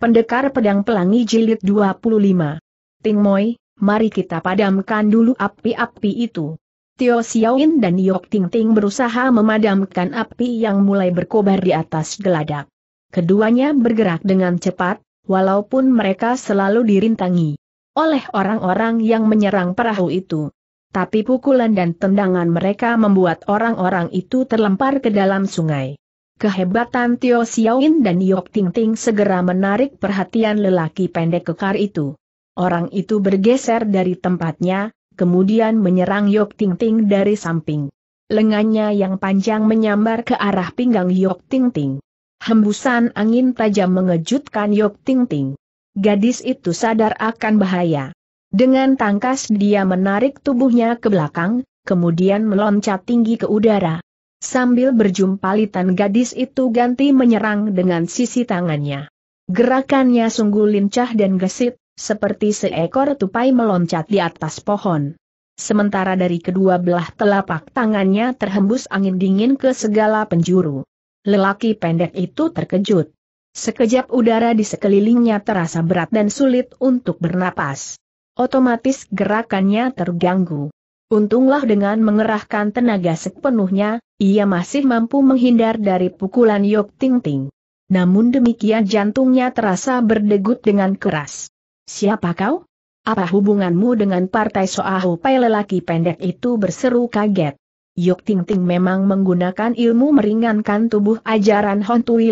Pendekar Pedang Pelangi Jilid 25. Ting Moi, mari kita padamkan dulu api-api itu. Tio Xiaoin dan Yok Ting Ting berusaha memadamkan api yang mulai berkobar di atas geladak. Keduanya bergerak dengan cepat, walaupun mereka selalu dirintangi oleh orang-orang yang menyerang perahu itu. Tapi pukulan dan tendangan mereka membuat orang-orang itu terlempar ke dalam sungai. Kehebatan Tio Xiaoin dan Yok Ting Ting segera menarik perhatian lelaki pendek kekar itu. Orang itu bergeser dari tempatnya, kemudian menyerang Yok Ting Ting dari samping. Lengannya yang panjang menyambar ke arah pinggang Yok Ting Ting. Hembusan angin tajam mengejutkan Yok Ting Ting. Gadis itu sadar akan bahaya. Dengan tangkas dia menarik tubuhnya ke belakang, kemudian meloncat tinggi ke udara. Sambil berjumpalitan gadis itu ganti menyerang dengan sisi tangannya. Gerakannya sungguh lincah dan gesit, seperti seekor tupai meloncat di atas pohon. Sementara dari kedua belah telapak tangannya terhembus angin dingin ke segala penjuru. Lelaki pendek itu terkejut. Sekejap udara di sekelilingnya terasa berat dan sulit untuk bernapas. Otomatis gerakannya terganggu. Untunglah dengan mengerahkan tenaga sepenuhnya, ia masih mampu menghindar dari pukulan Yok Ting Ting. Namun demikian jantungnya terasa berdegut dengan keras. Siapa kau? Apa hubunganmu dengan partai Pai lelaki pendek itu berseru kaget. Yok Ting Ting memang menggunakan ilmu meringankan tubuh ajaran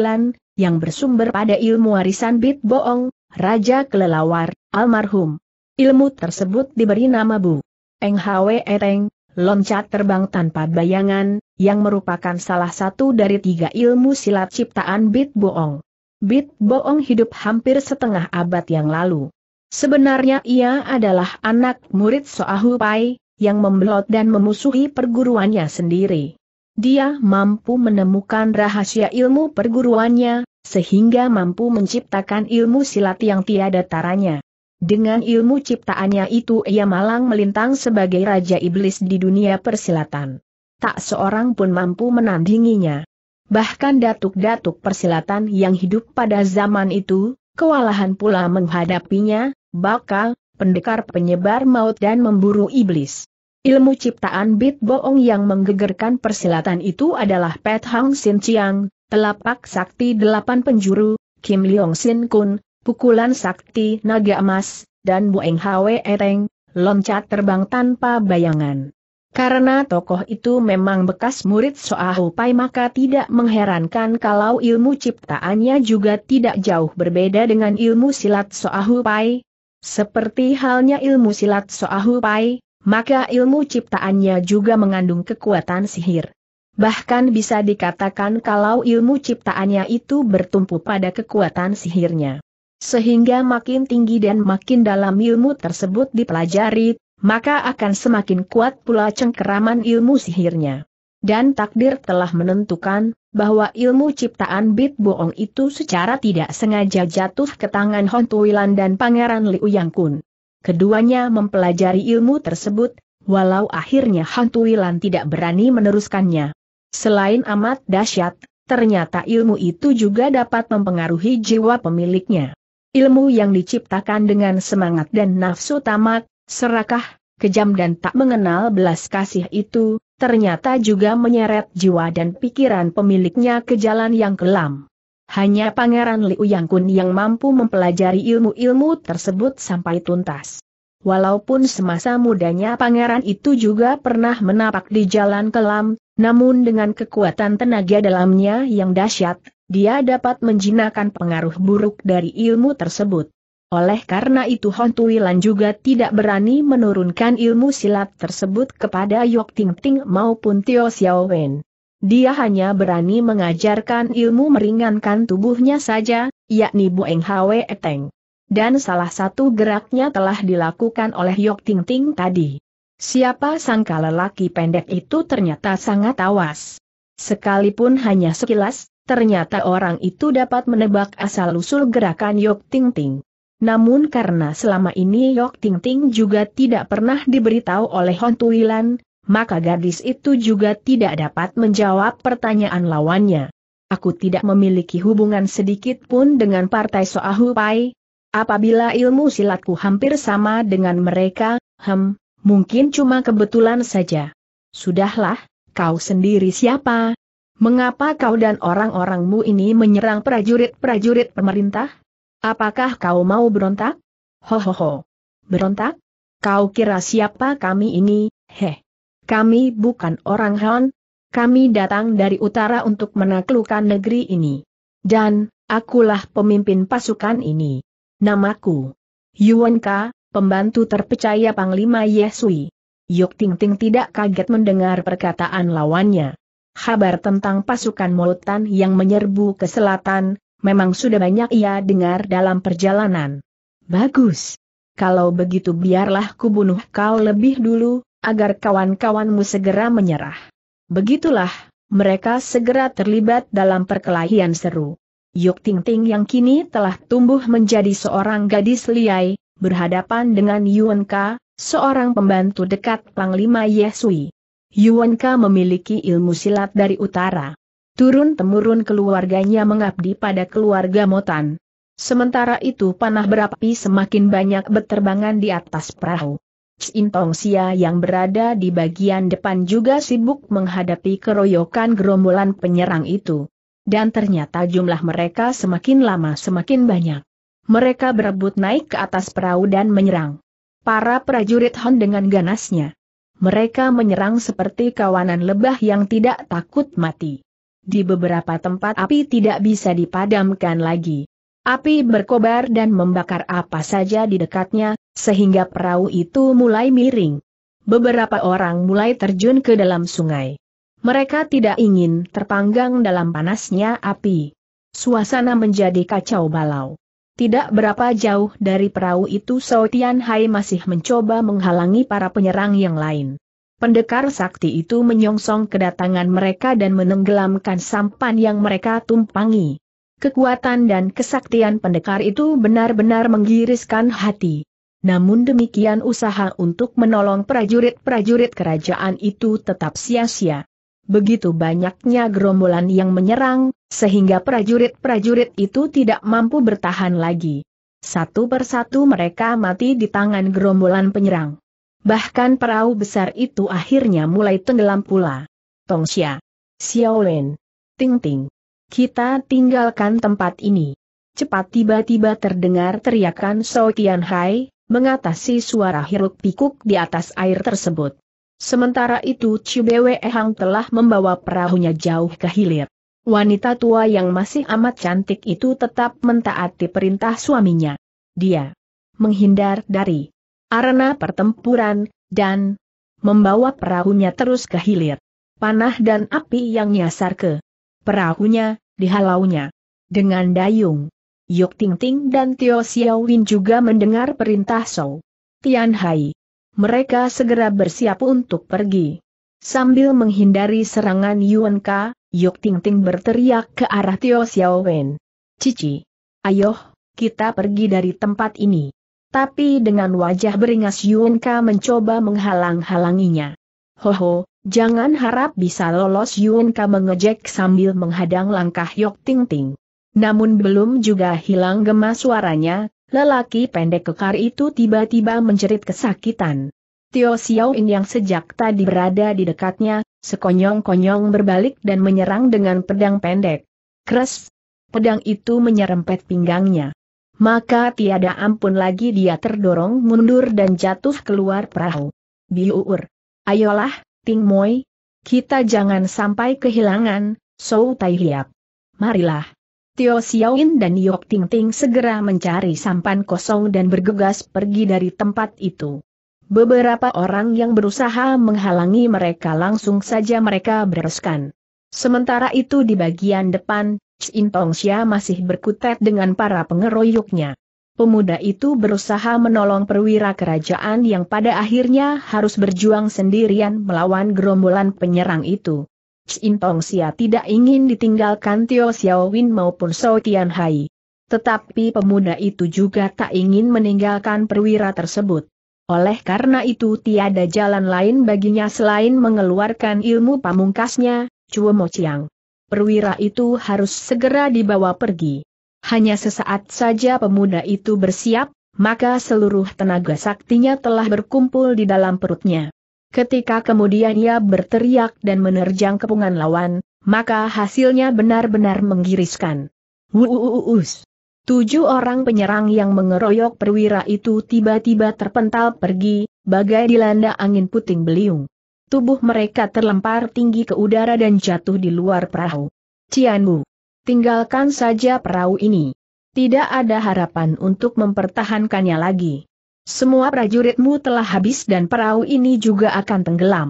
Lan, yang bersumber pada ilmu warisan Bit Boong, Raja Kelelawar, almarhum. Ilmu tersebut diberi nama Bu Eng Hwe Ereng, loncat terbang tanpa bayangan, yang merupakan salah satu dari tiga ilmu silat ciptaan Bit Boong. Bit Boong hidup hampir setengah abad yang lalu. Sebenarnya ia adalah anak murid Soahu Pai, yang membelot dan memusuhi perguruannya sendiri. Dia mampu menemukan rahasia ilmu perguruannya, sehingga mampu menciptakan ilmu silat yang tiada taranya. Dengan ilmu ciptaannya itu ia malang melintang sebagai Raja Iblis di dunia persilatan. Tak seorang pun mampu menandinginya. Bahkan datuk-datuk persilatan yang hidup pada zaman itu, kewalahan pula menghadapinya, bakal, pendekar penyebar maut dan memburu iblis. Ilmu ciptaan Bit Boong yang menggegerkan persilatan itu adalah Pet Hang Sin Chiang, telapak sakti delapan penjuru, Kim Leong Sin Kun, pukulan sakti naga emas, dan Bueng Hwe Eteng, loncat terbang tanpa bayangan. Karena tokoh itu memang bekas murid Soahu Pai maka tidak mengherankan kalau ilmu ciptaannya juga tidak jauh berbeda dengan ilmu silat Soahu Pai. Seperti halnya ilmu silat Soahu Pai, maka ilmu ciptaannya juga mengandung kekuatan sihir. Bahkan bisa dikatakan kalau ilmu ciptaannya itu bertumpu pada kekuatan sihirnya. Sehingga makin tinggi dan makin dalam ilmu tersebut dipelajari, maka akan semakin kuat pula cengkeraman ilmu sihirnya. Dan takdir telah menentukan, bahwa ilmu ciptaan Bit Boong itu secara tidak sengaja jatuh ke tangan Hon Tuilan dan Pangeran Liu Yang Kun. Keduanya mempelajari ilmu tersebut, walau akhirnya Hon Tuilan tidak berani meneruskannya. Selain amat dahsyat, ternyata ilmu itu juga dapat mempengaruhi jiwa pemiliknya. Ilmu yang diciptakan dengan semangat dan nafsu tamak, serakah, kejam dan tak mengenal belas kasih itu, ternyata juga menyeret jiwa dan pikiran pemiliknya ke jalan yang kelam. Hanya Pangeran Liu Yang Kun yang mampu mempelajari ilmu-ilmu tersebut sampai tuntas. Walaupun semasa mudanya pangeran itu juga pernah menapak di jalan kelam, namun dengan kekuatan tenaga dalamnya yang dahsyat, dia dapat menjinakkan pengaruh buruk dari ilmu tersebut. Oleh karena itu Hon Tui Lan juga tidak berani menurunkan ilmu silat tersebut kepada Yok Ting Ting maupun Tio Xiao Wen. Dia hanya berani mengajarkan ilmu meringankan tubuhnya saja, yakni Bueng Hwe Eteng. Dan salah satu geraknya telah dilakukan oleh Yok Ting Ting tadi. Siapa sangka lelaki pendek itu ternyata sangat awas. Sekalipun hanya sekilas, Ternyata orang itu dapat menebak asal-usul gerakan Yok Ting Ting. Namun karena selama ini Yok Ting Ting juga tidak pernah diberitahu oleh Hon Tuilan, maka gadis itu juga tidak dapat menjawab pertanyaan lawannya. Aku tidak memiliki hubungan sedikit pun dengan Partai Soahu Pai. Apabila ilmu silatku hampir sama dengan mereka, hem, mungkin cuma kebetulan saja. Sudahlah, kau sendiri siapa, Mengapa kau dan orang-orangmu ini menyerang prajurit-prajurit pemerintah? Apakah kau mau berontak? Hohoho. Berontak? Kau kira siapa kami ini, heh? Kami bukan orang Han. Kami datang dari utara untuk menaklukkan negeri ini. Dan, akulah pemimpin pasukan ini. Namaku. Yuan Ka, pembantu terpercaya Panglima Yesui. Yuk Ting Ting tidak kaget mendengar perkataan lawannya kabar tentang pasukan Molotan yang menyerbu ke selatan, memang sudah banyak ia dengar dalam perjalanan. Bagus. Kalau begitu biarlah kubunuh kau lebih dulu, agar kawan-kawanmu segera menyerah. Begitulah, mereka segera terlibat dalam perkelahian seru. Yuk Ting Ting yang kini telah tumbuh menjadi seorang gadis liai, berhadapan dengan Yuan Ka, seorang pembantu dekat Panglima Yesui. Yuanka memiliki ilmu silat dari utara. Turun-temurun keluarganya mengabdi pada keluarga Motan. Sementara itu panah berapi semakin banyak berterbangan di atas perahu. Cintong Sia yang berada di bagian depan juga sibuk menghadapi keroyokan gerombolan penyerang itu. Dan ternyata jumlah mereka semakin lama semakin banyak. Mereka berebut naik ke atas perahu dan menyerang. Para prajurit Hon dengan ganasnya mereka menyerang seperti kawanan lebah yang tidak takut mati. Di beberapa tempat api tidak bisa dipadamkan lagi. Api berkobar dan membakar apa saja di dekatnya, sehingga perahu itu mulai miring. Beberapa orang mulai terjun ke dalam sungai. Mereka tidak ingin terpanggang dalam panasnya api. Suasana menjadi kacau balau. Tidak berapa jauh dari perahu itu Sao Tian Hai masih mencoba menghalangi para penyerang yang lain. Pendekar sakti itu menyongsong kedatangan mereka dan menenggelamkan sampan yang mereka tumpangi. Kekuatan dan kesaktian pendekar itu benar-benar menggiriskan hati. Namun demikian usaha untuk menolong prajurit-prajurit kerajaan itu tetap sia-sia begitu banyaknya gerombolan yang menyerang, sehingga prajurit-prajurit itu tidak mampu bertahan lagi. Satu persatu mereka mati di tangan gerombolan penyerang. Bahkan perahu besar itu akhirnya mulai tenggelam pula. Tong Tongxia, Xiaolin, Ting Ting. Kita tinggalkan tempat ini. Cepat tiba-tiba terdengar teriakan So Tian Hai, mengatasi suara hiruk pikuk di atas air tersebut. Sementara itu Cibewe Ehang telah membawa perahunya jauh ke hilir. Wanita tua yang masih amat cantik itu tetap mentaati perintah suaminya. Dia menghindar dari arena pertempuran, dan membawa perahunya terus ke hilir. Panah dan api yang nyasar ke perahunya, dihalaunya. Dengan dayung, Yok Ting Ting dan Tio Xiao juga mendengar perintah Sou Tian Hai mereka segera bersiap untuk pergi. Sambil menghindari serangan Yuan Ka, Yuk Ting Ting berteriak ke arah Tio Xiao Wen, Cici, ayo, kita pergi dari tempat ini. Tapi dengan wajah beringas Yuan Ka mencoba menghalang-halanginya. Ho ho, jangan harap bisa lolos Yuan Ka mengejek sambil menghadang langkah Yuk Ting Ting. Namun belum juga hilang gemas suaranya, Lelaki pendek kekar itu tiba-tiba menjerit kesakitan. Tio Xiaoin yang sejak tadi berada di dekatnya, sekonyong-konyong berbalik dan menyerang dengan pedang pendek. Kres! Pedang itu menyerempet pinggangnya. Maka tiada ampun lagi dia terdorong mundur dan jatuh keluar perahu. Biur! Ayolah, Ting Moi! Kita jangan sampai kehilangan, Sou Tai Hiap. Marilah! Tio Xiaoin dan Yok Ting Ting segera mencari sampan kosong dan bergegas pergi dari tempat itu. Beberapa orang yang berusaha menghalangi mereka langsung saja mereka bereskan. Sementara itu di bagian depan, Chin Xia masih berkutat dengan para pengeroyoknya. Pemuda itu berusaha menolong perwira kerajaan yang pada akhirnya harus berjuang sendirian melawan gerombolan penyerang itu. Intong Sia tidak ingin ditinggalkan Tio Xiao Win maupun So Tian Hai. Tetapi pemuda itu juga tak ingin meninggalkan perwira tersebut. Oleh karena itu tiada jalan lain baginya selain mengeluarkan ilmu pamungkasnya, Chuo Mo Chiang. Perwira itu harus segera dibawa pergi. Hanya sesaat saja pemuda itu bersiap, maka seluruh tenaga saktinya telah berkumpul di dalam perutnya. Ketika kemudian ia berteriak dan menerjang kepungan lawan, maka hasilnya benar-benar menggiriskan. Wuuuus. Tujuh orang penyerang yang mengeroyok perwira itu tiba-tiba terpental pergi, bagai dilanda angin puting beliung. Tubuh mereka terlempar tinggi ke udara dan jatuh di luar perahu. Cianmu, tinggalkan saja perahu ini. Tidak ada harapan untuk mempertahankannya lagi. Semua prajuritmu telah habis dan perahu ini juga akan tenggelam.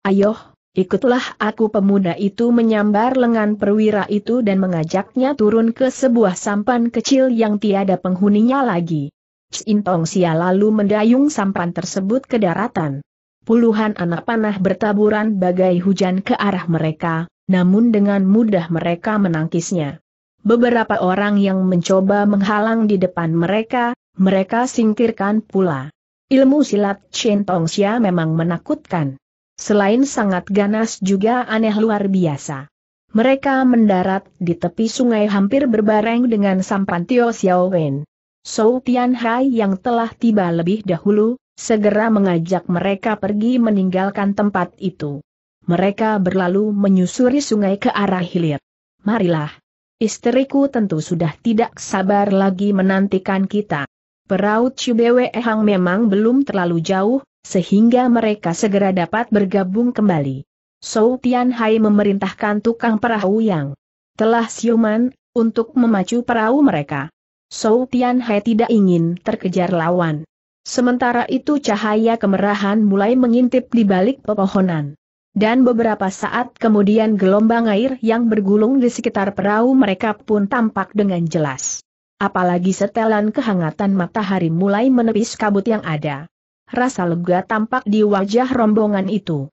Ayoh, ikutlah aku pemuda itu menyambar lengan perwira itu dan mengajaknya turun ke sebuah sampan kecil yang tiada penghuninya lagi. Cintong Sia lalu mendayung sampan tersebut ke daratan. Puluhan anak panah bertaburan bagai hujan ke arah mereka, namun dengan mudah mereka menangkisnya. Beberapa orang yang mencoba menghalang di depan mereka, mereka singkirkan pula. Ilmu silat Chen Tongxia memang menakutkan. Selain sangat ganas juga aneh luar biasa. Mereka mendarat di tepi sungai hampir berbareng dengan sampan Tio Xiaowen. Sou Tianhai yang telah tiba lebih dahulu, segera mengajak mereka pergi meninggalkan tempat itu. Mereka berlalu menyusuri sungai ke arah hilir. Marilah. Istriku tentu sudah tidak sabar lagi menantikan kita. Perahu Cibewe Hang memang belum terlalu jauh, sehingga mereka segera dapat bergabung kembali. Sou Tian Hai memerintahkan tukang perahu yang telah siuman, untuk memacu perahu mereka. Sou Tian Hai tidak ingin terkejar lawan. Sementara itu cahaya kemerahan mulai mengintip di balik pepohonan. Dan beberapa saat kemudian gelombang air yang bergulung di sekitar perahu mereka pun tampak dengan jelas apalagi setelan kehangatan matahari mulai menepis kabut yang ada. Rasa lega tampak di wajah rombongan itu.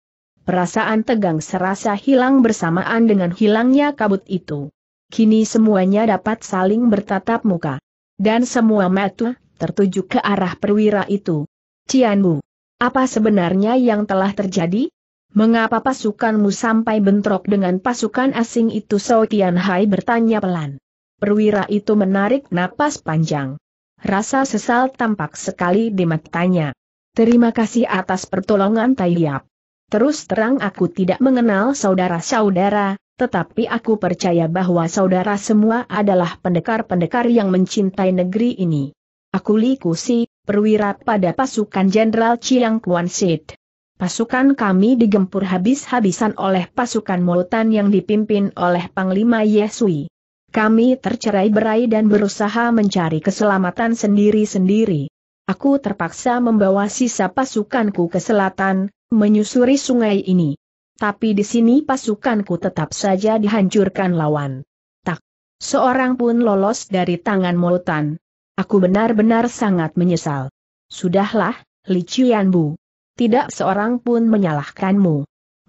Perasaan tegang serasa hilang bersamaan dengan hilangnya kabut itu. Kini semuanya dapat saling bertatap muka. Dan semua mata tertuju ke arah perwira itu. Cianbu, apa sebenarnya yang telah terjadi? Mengapa pasukanmu sampai bentrok dengan pasukan asing itu? So Tian Hai bertanya pelan. Perwira itu menarik napas panjang. Rasa sesal tampak sekali di matanya. Terima kasih atas pertolongan Taiyap. Terus terang aku tidak mengenal saudara-saudara, tetapi aku percaya bahwa saudara semua adalah pendekar-pendekar yang mencintai negeri ini. Aku likusi, perwira pada pasukan Jenderal Chiang Kuan Sid. Pasukan kami digempur habis-habisan oleh pasukan Molotan yang dipimpin oleh Panglima Yesui. Kami tercerai berai dan berusaha mencari keselamatan sendiri-sendiri. Aku terpaksa membawa sisa pasukanku ke selatan, menyusuri sungai ini. Tapi di sini pasukanku tetap saja dihancurkan lawan. Tak seorang pun lolos dari tangan Molotan. Aku benar-benar sangat menyesal. Sudahlah, Li Bu. Tidak seorang pun menyalahkanmu.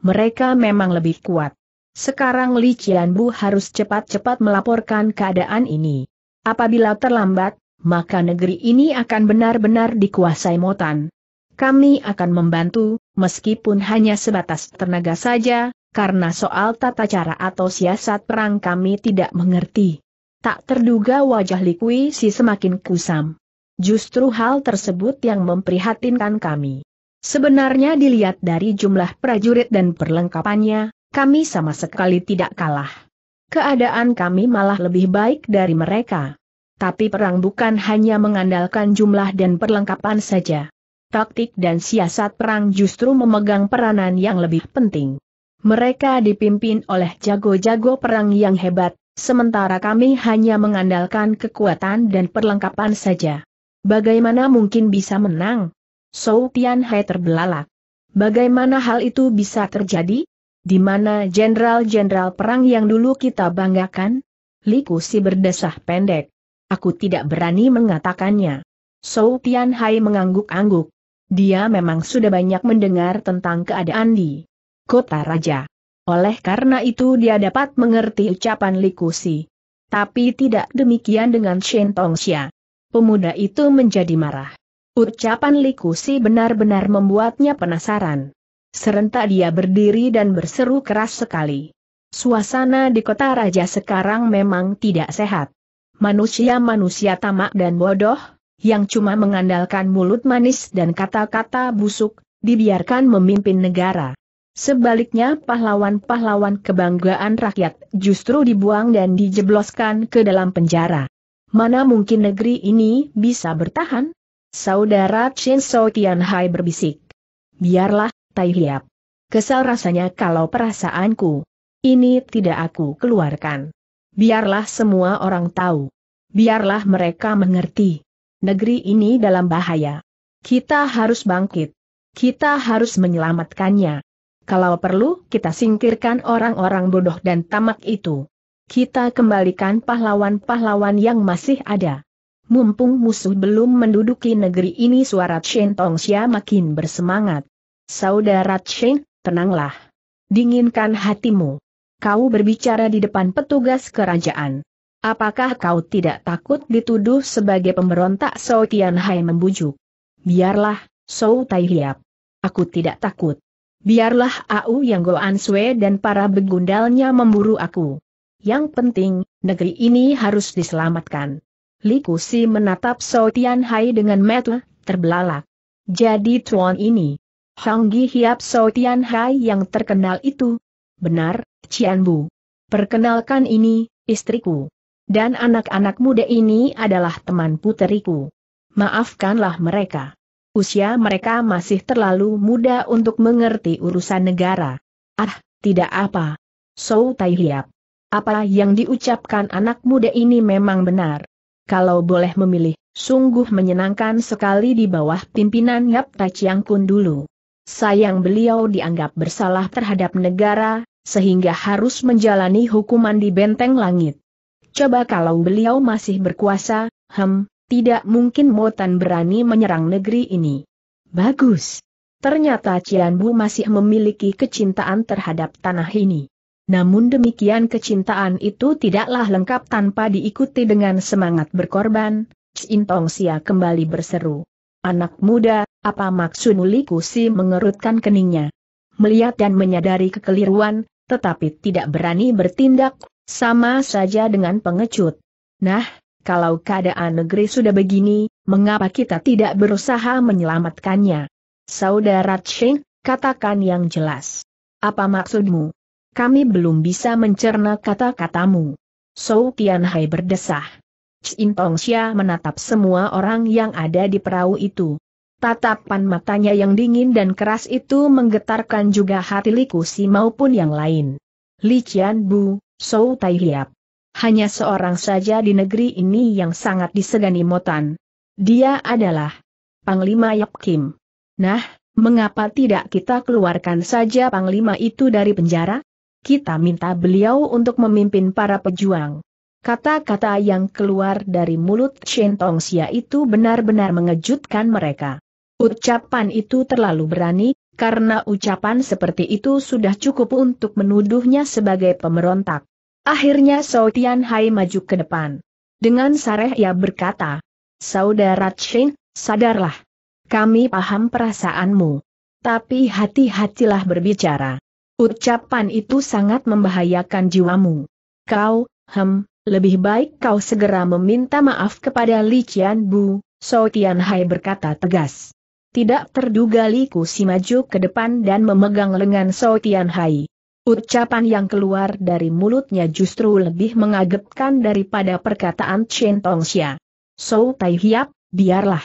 Mereka memang lebih kuat. Sekarang Li Qianbu harus cepat-cepat melaporkan keadaan ini. Apabila terlambat, maka negeri ini akan benar-benar dikuasai Motan. Kami akan membantu, meskipun hanya sebatas tenaga saja, karena soal tata cara atau siasat perang kami tidak mengerti. Tak terduga wajah Likui si semakin kusam. Justru hal tersebut yang memprihatinkan kami. Sebenarnya dilihat dari jumlah prajurit dan perlengkapannya, kami sama sekali tidak kalah. Keadaan kami malah lebih baik dari mereka. Tapi perang bukan hanya mengandalkan jumlah dan perlengkapan saja. Taktik dan siasat perang justru memegang peranan yang lebih penting. Mereka dipimpin oleh jago-jago perang yang hebat, sementara kami hanya mengandalkan kekuatan dan perlengkapan saja. Bagaimana mungkin bisa menang? Sou Tianhai terbelalak. Bagaimana hal itu bisa terjadi? Di mana jenderal-jenderal perang yang dulu kita banggakan? Likusi berdesah pendek. Aku tidak berani mengatakannya. Sou Tian Hai mengangguk-angguk. Dia memang sudah banyak mendengar tentang keadaan di kota raja. Oleh karena itu dia dapat mengerti ucapan Likusi. Tapi tidak demikian dengan Shen Tongxia. Pemuda itu menjadi marah. Ucapan Likusi benar-benar membuatnya penasaran. Serentak dia berdiri dan berseru keras sekali. Suasana di kota raja sekarang memang tidak sehat. Manusia-manusia tamak dan bodoh, yang cuma mengandalkan mulut manis dan kata-kata busuk, dibiarkan memimpin negara. Sebaliknya pahlawan-pahlawan kebanggaan rakyat justru dibuang dan dijebloskan ke dalam penjara. Mana mungkin negeri ini bisa bertahan? Saudara Chen So Tianhai berbisik. Biarlah, Tai Hiap. Kesal rasanya kalau perasaanku. Ini tidak aku keluarkan. Biarlah semua orang tahu. Biarlah mereka mengerti. Negeri ini dalam bahaya. Kita harus bangkit. Kita harus menyelamatkannya. Kalau perlu, kita singkirkan orang-orang bodoh dan tamak itu. Kita kembalikan pahlawan-pahlawan yang masih ada. Mumpung musuh belum menduduki negeri ini suara Shen Xia makin bersemangat. Saudara Chen, tenanglah. Dinginkan hatimu. Kau berbicara di depan petugas kerajaan. Apakah kau tidak takut dituduh sebagai pemberontak Sou Tianhai membujuk? Biarlah, Sou Tai Hiap. Aku tidak takut. Biarlah Au yang Goan Sui dan para begundalnya memburu aku. Yang penting, negeri ini harus diselamatkan. Li Likusi menatap Sou Tianhai dengan mata terbelalak. Jadi tuan ini, Hanggi Hiap So Hai yang terkenal itu. Benar, Cian Bu. Perkenalkan ini, istriku. Dan anak-anak muda ini adalah teman puteriku. Maafkanlah mereka. Usia mereka masih terlalu muda untuk mengerti urusan negara. Ah, tidak apa. So Tai Hiap. Apa yang diucapkan anak muda ini memang benar. Kalau boleh memilih, sungguh menyenangkan sekali di bawah pimpinan Yap Tai Chiang Kun dulu sayang beliau dianggap bersalah terhadap negara, sehingga harus menjalani hukuman di benteng langit. Coba kalau beliau masih berkuasa, hem, tidak mungkin Motan berani menyerang negeri ini. Bagus. Ternyata Cianbu masih memiliki kecintaan terhadap tanah ini. Namun demikian kecintaan itu tidaklah lengkap tanpa diikuti dengan semangat berkorban, Cintong Sia kembali berseru. Anak muda, apa maksud Likusi mengerutkan keningnya? Melihat dan menyadari kekeliruan, tetapi tidak berani bertindak, sama saja dengan pengecut. Nah, kalau keadaan negeri sudah begini, mengapa kita tidak berusaha menyelamatkannya? Saudara Cheng, katakan yang jelas. Apa maksudmu? Kami belum bisa mencerna kata-katamu. Sou Tianhai berdesah. Cintong Tongxia menatap semua orang yang ada di perahu itu. Tatapan matanya yang dingin dan keras itu menggetarkan juga hati Likusi maupun yang lain. Li Qian Bu, Sou Tai Hiap. Hanya seorang saja di negeri ini yang sangat disegani Motan. Dia adalah Panglima Yap Kim. Nah, mengapa tidak kita keluarkan saja Panglima itu dari penjara? Kita minta beliau untuk memimpin para pejuang. Kata-kata yang keluar dari mulut Chen Tongxia itu benar-benar mengejutkan mereka. Ucapan itu terlalu berani, karena ucapan seperti itu sudah cukup untuk menuduhnya sebagai pemberontak. Akhirnya Sao Tian Hai maju ke depan. Dengan sareh ia berkata, Saudara Chen, sadarlah. Kami paham perasaanmu. Tapi hati-hatilah berbicara. Ucapan itu sangat membahayakan jiwamu. Kau, hem, lebih baik kau segera meminta maaf kepada Li Qian Bu, Tian Hai berkata tegas. Tidak terduga Liku Si maju ke depan dan memegang lengan So Tian Hai. Ucapan yang keluar dari mulutnya justru lebih mengagetkan daripada perkataan Chen Tongxia. So Tai Hiap, biarlah.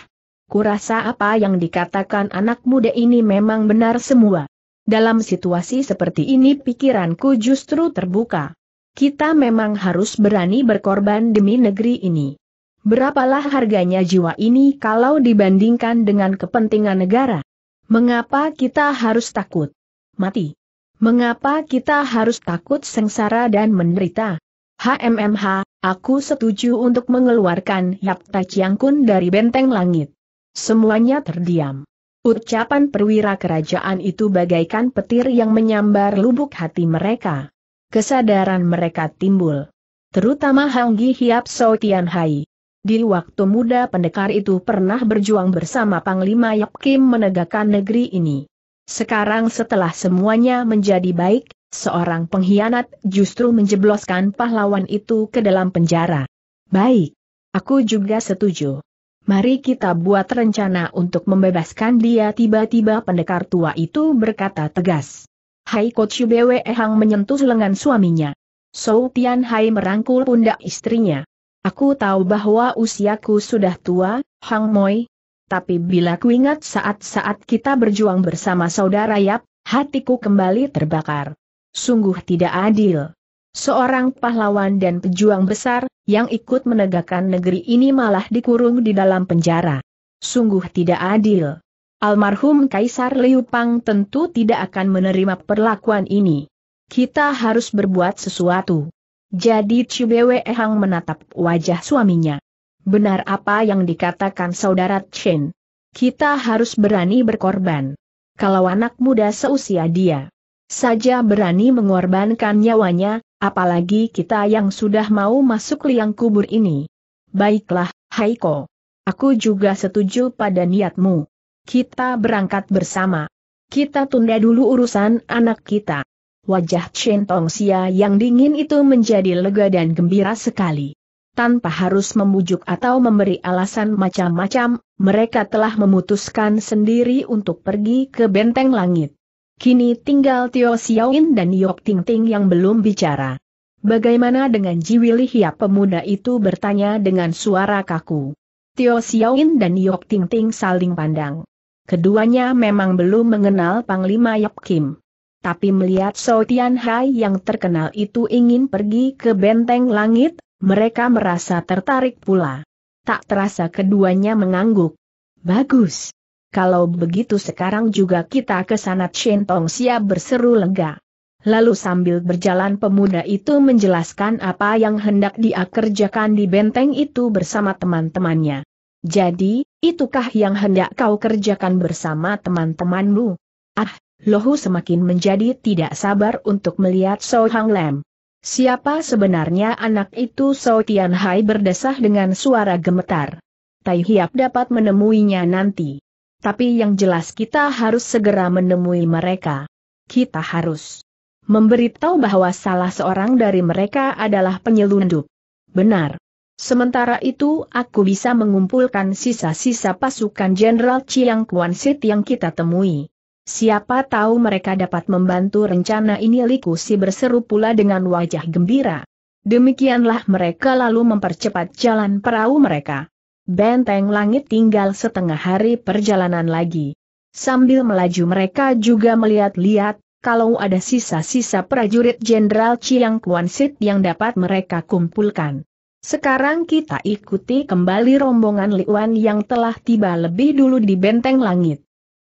Kurasa apa yang dikatakan anak muda ini memang benar semua. Dalam situasi seperti ini pikiranku justru terbuka. Kita memang harus berani berkorban demi negeri ini. Berapalah harganya jiwa ini kalau dibandingkan dengan kepentingan negara? Mengapa kita harus takut? Mati. Mengapa kita harus takut sengsara dan menderita? HMMH, aku setuju untuk mengeluarkan Yapta Kun dari benteng langit. Semuanya terdiam. Ucapan perwira kerajaan itu bagaikan petir yang menyambar lubuk hati mereka. Kesadaran mereka timbul. Terutama Hanggi Hiap Tian Hai. Di waktu muda pendekar itu pernah berjuang bersama Panglima Yap Kim menegakkan negeri ini. Sekarang setelah semuanya menjadi baik, seorang pengkhianat justru menjebloskan pahlawan itu ke dalam penjara. Baik. Aku juga setuju. Mari kita buat rencana untuk membebaskan dia tiba-tiba pendekar tua itu berkata tegas. Hai Kochu Bwe Hang menyentuh lengan suaminya. So Tian Hai merangkul pundak istrinya. Aku tahu bahwa usiaku sudah tua, Hang Moi. Tapi bila kuingat saat-saat kita berjuang bersama saudara Yap, hatiku kembali terbakar. Sungguh tidak adil. Seorang pahlawan dan pejuang besar, yang ikut menegakkan negeri ini malah dikurung di dalam penjara. Sungguh tidak adil. Almarhum Kaisar Liu Pang tentu tidak akan menerima perlakuan ini. Kita harus berbuat sesuatu. Jadi Chiwewe hang menatap wajah suaminya. Benar apa yang dikatakan saudara Chen. Kita harus berani berkorban. Kalau anak muda seusia dia saja berani mengorbankan nyawanya, apalagi kita yang sudah mau masuk liang kubur ini. Baiklah, Haiko. Aku juga setuju pada niatmu. Kita berangkat bersama. Kita tunda dulu urusan anak kita wajah Chen Tongxia yang dingin itu menjadi lega dan gembira sekali. Tanpa harus membujuk atau memberi alasan macam-macam, mereka telah memutuskan sendiri untuk pergi ke benteng langit. Kini tinggal Tio Xiaoin dan Yok Ting Ting yang belum bicara. Bagaimana dengan Jiwili Lihia pemuda itu bertanya dengan suara kaku. Tio Xiaoin dan Yok Ting Ting saling pandang. Keduanya memang belum mengenal Panglima Yap Kim tapi melihat So Tian Hai yang terkenal itu ingin pergi ke benteng langit, mereka merasa tertarik pula. Tak terasa keduanya mengangguk. Bagus. Kalau begitu sekarang juga kita ke sana Shen Tong Xia berseru lega. Lalu sambil berjalan pemuda itu menjelaskan apa yang hendak dia kerjakan di benteng itu bersama teman-temannya. Jadi, itukah yang hendak kau kerjakan bersama teman-temanmu? Ah, Lohu semakin menjadi tidak sabar untuk melihat So Hang Lam. Siapa sebenarnya anak itu So Tian Hai berdesah dengan suara gemetar. Tai Hiap dapat menemuinya nanti. Tapi yang jelas kita harus segera menemui mereka. Kita harus memberitahu bahwa salah seorang dari mereka adalah penyelundup. Benar. Sementara itu aku bisa mengumpulkan sisa-sisa pasukan Jenderal Chiang Kuan Sit yang kita temui. Siapa tahu mereka dapat membantu rencana ini Likusi berseru pula dengan wajah gembira. Demikianlah mereka lalu mempercepat jalan perahu mereka. Benteng langit tinggal setengah hari perjalanan lagi. Sambil melaju mereka juga melihat-lihat, kalau ada sisa-sisa prajurit Jenderal Chiang Kuan Sit yang dapat mereka kumpulkan. Sekarang kita ikuti kembali rombongan Liuan yang telah tiba lebih dulu di benteng langit.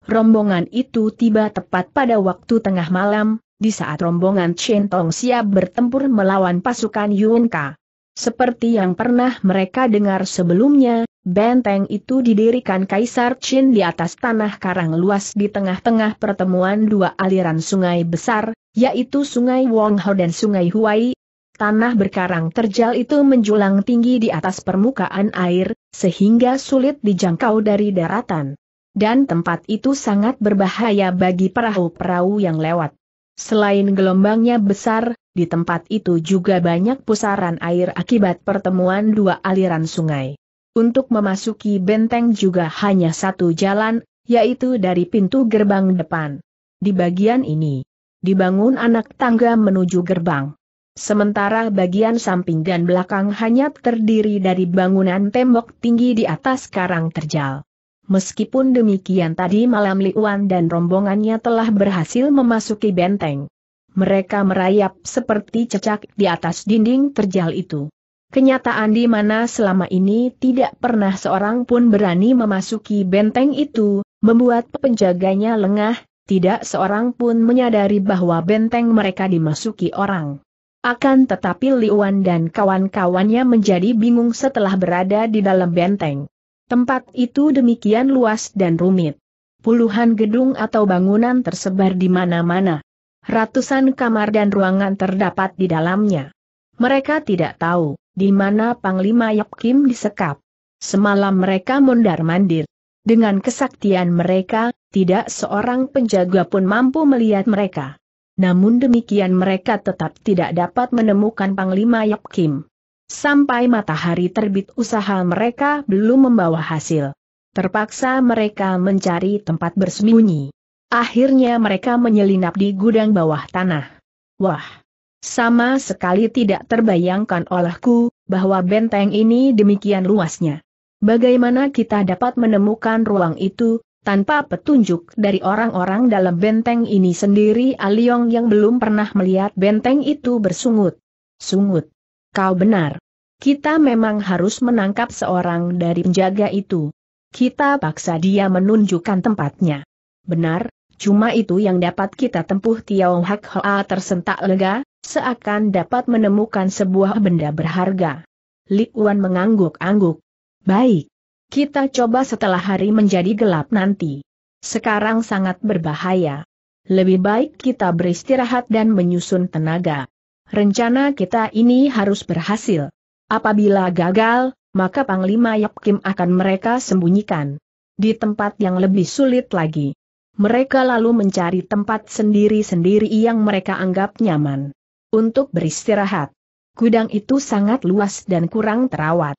Rombongan itu tiba tepat pada waktu tengah malam, di saat rombongan Chen Tong siap bertempur melawan pasukan Yun Ka. Seperti yang pernah mereka dengar sebelumnya, benteng itu didirikan Kaisar Qin di atas tanah karang luas di tengah-tengah pertemuan dua aliran sungai besar, yaitu Sungai Wong Ho dan Sungai Huai. Tanah berkarang terjal itu menjulang tinggi di atas permukaan air, sehingga sulit dijangkau dari daratan dan tempat itu sangat berbahaya bagi perahu-perahu yang lewat. Selain gelombangnya besar, di tempat itu juga banyak pusaran air akibat pertemuan dua aliran sungai. Untuk memasuki benteng juga hanya satu jalan, yaitu dari pintu gerbang depan. Di bagian ini, dibangun anak tangga menuju gerbang. Sementara bagian samping dan belakang hanya terdiri dari bangunan tembok tinggi di atas karang terjal. Meskipun demikian tadi malam Liuan dan rombongannya telah berhasil memasuki benteng. Mereka merayap seperti cecak di atas dinding terjal itu. Kenyataan di mana selama ini tidak pernah seorang pun berani memasuki benteng itu, membuat penjaganya lengah, tidak seorang pun menyadari bahwa benteng mereka dimasuki orang. Akan tetapi Liuan dan kawan-kawannya menjadi bingung setelah berada di dalam benteng. Tempat itu demikian luas dan rumit. Puluhan gedung atau bangunan tersebar di mana-mana. Ratusan kamar dan ruangan terdapat di dalamnya. Mereka tidak tahu di mana Panglima Yap Kim disekap. Semalam mereka mondar-mandir. Dengan kesaktian mereka, tidak seorang penjaga pun mampu melihat mereka. Namun demikian mereka tetap tidak dapat menemukan Panglima Yap Kim. Sampai matahari terbit usaha mereka belum membawa hasil. Terpaksa mereka mencari tempat bersembunyi. Akhirnya mereka menyelinap di gudang bawah tanah. Wah! Sama sekali tidak terbayangkan olehku, bahwa benteng ini demikian luasnya. Bagaimana kita dapat menemukan ruang itu, tanpa petunjuk dari orang-orang dalam benteng ini sendiri Aliong yang belum pernah melihat benteng itu bersungut. Sungut kau benar. Kita memang harus menangkap seorang dari penjaga itu. Kita paksa dia menunjukkan tempatnya. Benar, cuma itu yang dapat kita tempuh Tiao Hak Hoa tersentak lega, seakan dapat menemukan sebuah benda berharga. Li Wan mengangguk-angguk. Baik. Kita coba setelah hari menjadi gelap nanti. Sekarang sangat berbahaya. Lebih baik kita beristirahat dan menyusun tenaga. Rencana kita ini harus berhasil. Apabila gagal, maka Panglima Yap Kim akan mereka sembunyikan di tempat yang lebih sulit lagi. Mereka lalu mencari tempat sendiri-sendiri yang mereka anggap nyaman untuk beristirahat. Gudang itu sangat luas dan kurang terawat.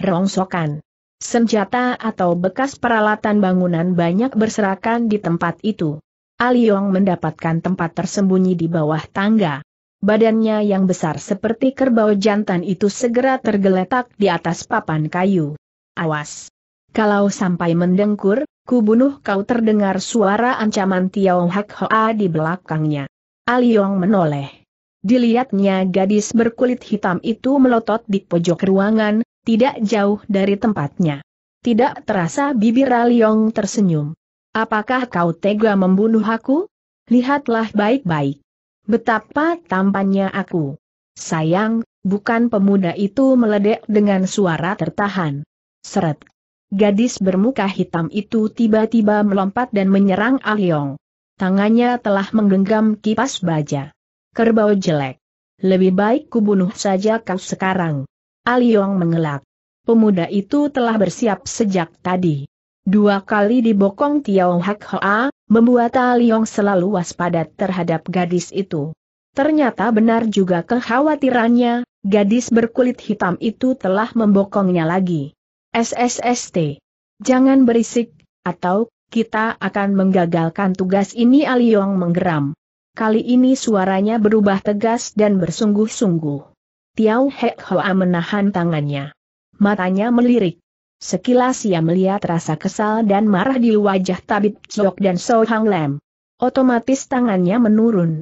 Rongsokan, senjata atau bekas peralatan bangunan banyak berserakan di tempat itu. Aliong mendapatkan tempat tersembunyi di bawah tangga badannya yang besar seperti kerbau jantan itu segera tergeletak di atas papan kayu. Awas! Kalau sampai mendengkur, ku bunuh kau terdengar suara ancaman Tiao Hak Hoa di belakangnya. Aliong menoleh. Dilihatnya gadis berkulit hitam itu melotot di pojok ruangan, tidak jauh dari tempatnya. Tidak terasa bibir Aliong tersenyum. Apakah kau tega membunuh aku? Lihatlah baik-baik. Betapa tampannya aku. Sayang, bukan pemuda itu meledek dengan suara tertahan. Seret. Gadis bermuka hitam itu tiba-tiba melompat dan menyerang Aliong. Ah Tangannya telah menggenggam kipas baja. Kerbau jelek. Lebih baik kubunuh saja kau sekarang. Aliong ah mengelak. Pemuda itu telah bersiap sejak tadi. Dua kali dibokong Tiao Hak Hoa, membuat Aliong selalu waspada terhadap gadis itu. Ternyata benar juga kekhawatirannya, gadis berkulit hitam itu telah membokongnya lagi. SSST. Jangan berisik, atau kita akan menggagalkan tugas ini Aliong menggeram. Kali ini suaranya berubah tegas dan bersungguh-sungguh. Tiao Hek Hoa menahan tangannya. Matanya melirik. Sekilas ia melihat rasa kesal dan marah di wajah tabib Chok dan So Hang Lam. Otomatis tangannya menurun.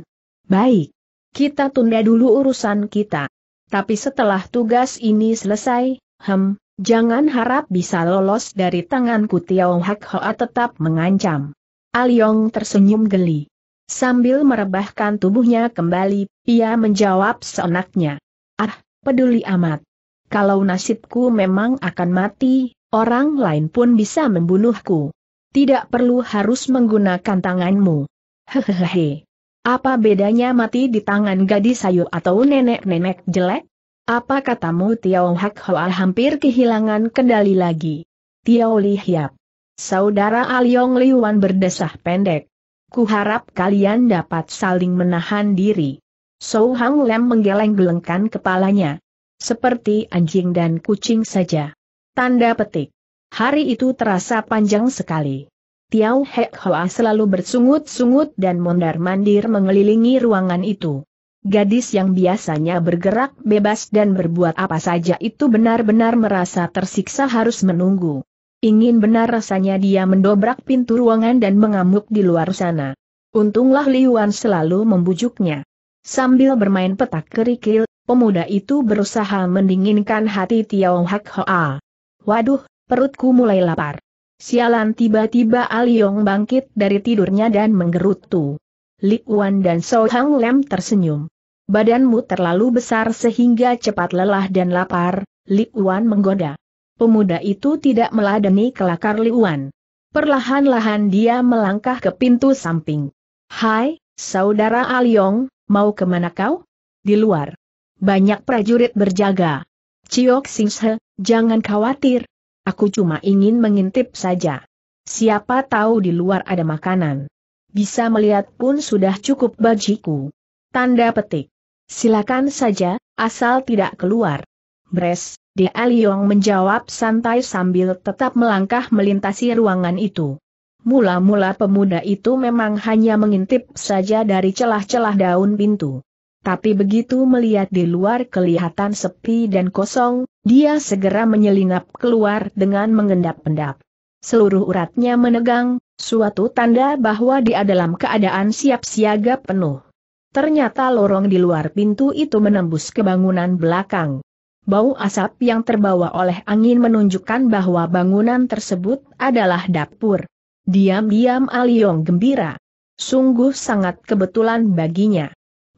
Baik. Kita tunda dulu urusan kita. Tapi setelah tugas ini selesai, hem, jangan harap bisa lolos dari tanganku Tiao Hak Hoa tetap mengancam. Aliong tersenyum geli. Sambil merebahkan tubuhnya kembali, ia menjawab seenaknya. Ah, peduli amat kalau nasibku memang akan mati, orang lain pun bisa membunuhku. Tidak perlu harus menggunakan tanganmu. Hehehe. Apa bedanya mati di tangan gadis sayur atau nenek-nenek jelek? Apa katamu Tiao Hak Hoa hampir kehilangan kendali lagi? Tiao Li Hiap. Saudara Aliong Liwan berdesah pendek. Kuharap kalian dapat saling menahan diri. So Hang Lem menggeleng-gelengkan kepalanya seperti anjing dan kucing saja. Tanda petik. Hari itu terasa panjang sekali. Tiao Hek Hoa selalu bersungut-sungut dan mondar-mandir mengelilingi ruangan itu. Gadis yang biasanya bergerak bebas dan berbuat apa saja itu benar-benar merasa tersiksa harus menunggu. Ingin benar rasanya dia mendobrak pintu ruangan dan mengamuk di luar sana. Untunglah Liuan selalu membujuknya. Sambil bermain petak kerikil, pemuda itu berusaha mendinginkan hati Tiao Hak Hoa. Waduh, perutku mulai lapar. Sialan tiba-tiba Aliong bangkit dari tidurnya dan menggerutu. Li Wan dan So Hang Lem tersenyum. Badanmu terlalu besar sehingga cepat lelah dan lapar, Li Wan menggoda. Pemuda itu tidak meladeni kelakar Li Wan. Perlahan-lahan dia melangkah ke pintu samping. Hai, saudara Aliong, mau kemana kau? Di luar banyak prajurit berjaga. Ciok Singshe, jangan khawatir. Aku cuma ingin mengintip saja. Siapa tahu di luar ada makanan. Bisa melihat pun sudah cukup bajiku. Tanda petik. Silakan saja, asal tidak keluar. Bres, Dia Liong menjawab santai sambil tetap melangkah melintasi ruangan itu. Mula-mula pemuda itu memang hanya mengintip saja dari celah-celah daun pintu. Tapi begitu melihat di luar kelihatan sepi dan kosong, dia segera menyelinap keluar dengan mengendap-endap. Seluruh uratnya menegang, suatu tanda bahwa dia dalam keadaan siap siaga penuh. Ternyata lorong di luar pintu itu menembus ke bangunan belakang. Bau asap yang terbawa oleh angin menunjukkan bahwa bangunan tersebut adalah dapur. Diam-diam Aliong gembira. Sungguh sangat kebetulan baginya.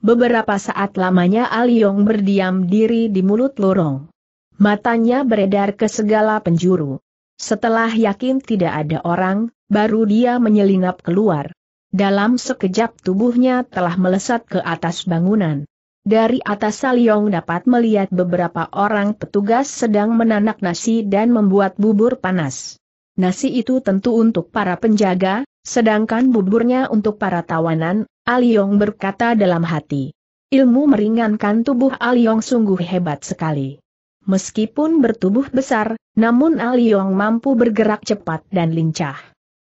Beberapa saat lamanya Aliong berdiam diri di mulut lorong. Matanya beredar ke segala penjuru. Setelah yakin tidak ada orang, baru dia menyelinap keluar. Dalam sekejap tubuhnya telah melesat ke atas bangunan. Dari atas Aliong dapat melihat beberapa orang petugas sedang menanak nasi dan membuat bubur panas. Nasi itu tentu untuk para penjaga, sedangkan buburnya untuk para tawanan, Aliong berkata dalam hati. Ilmu meringankan tubuh Aliong sungguh hebat sekali. Meskipun bertubuh besar, namun Aliong mampu bergerak cepat dan lincah.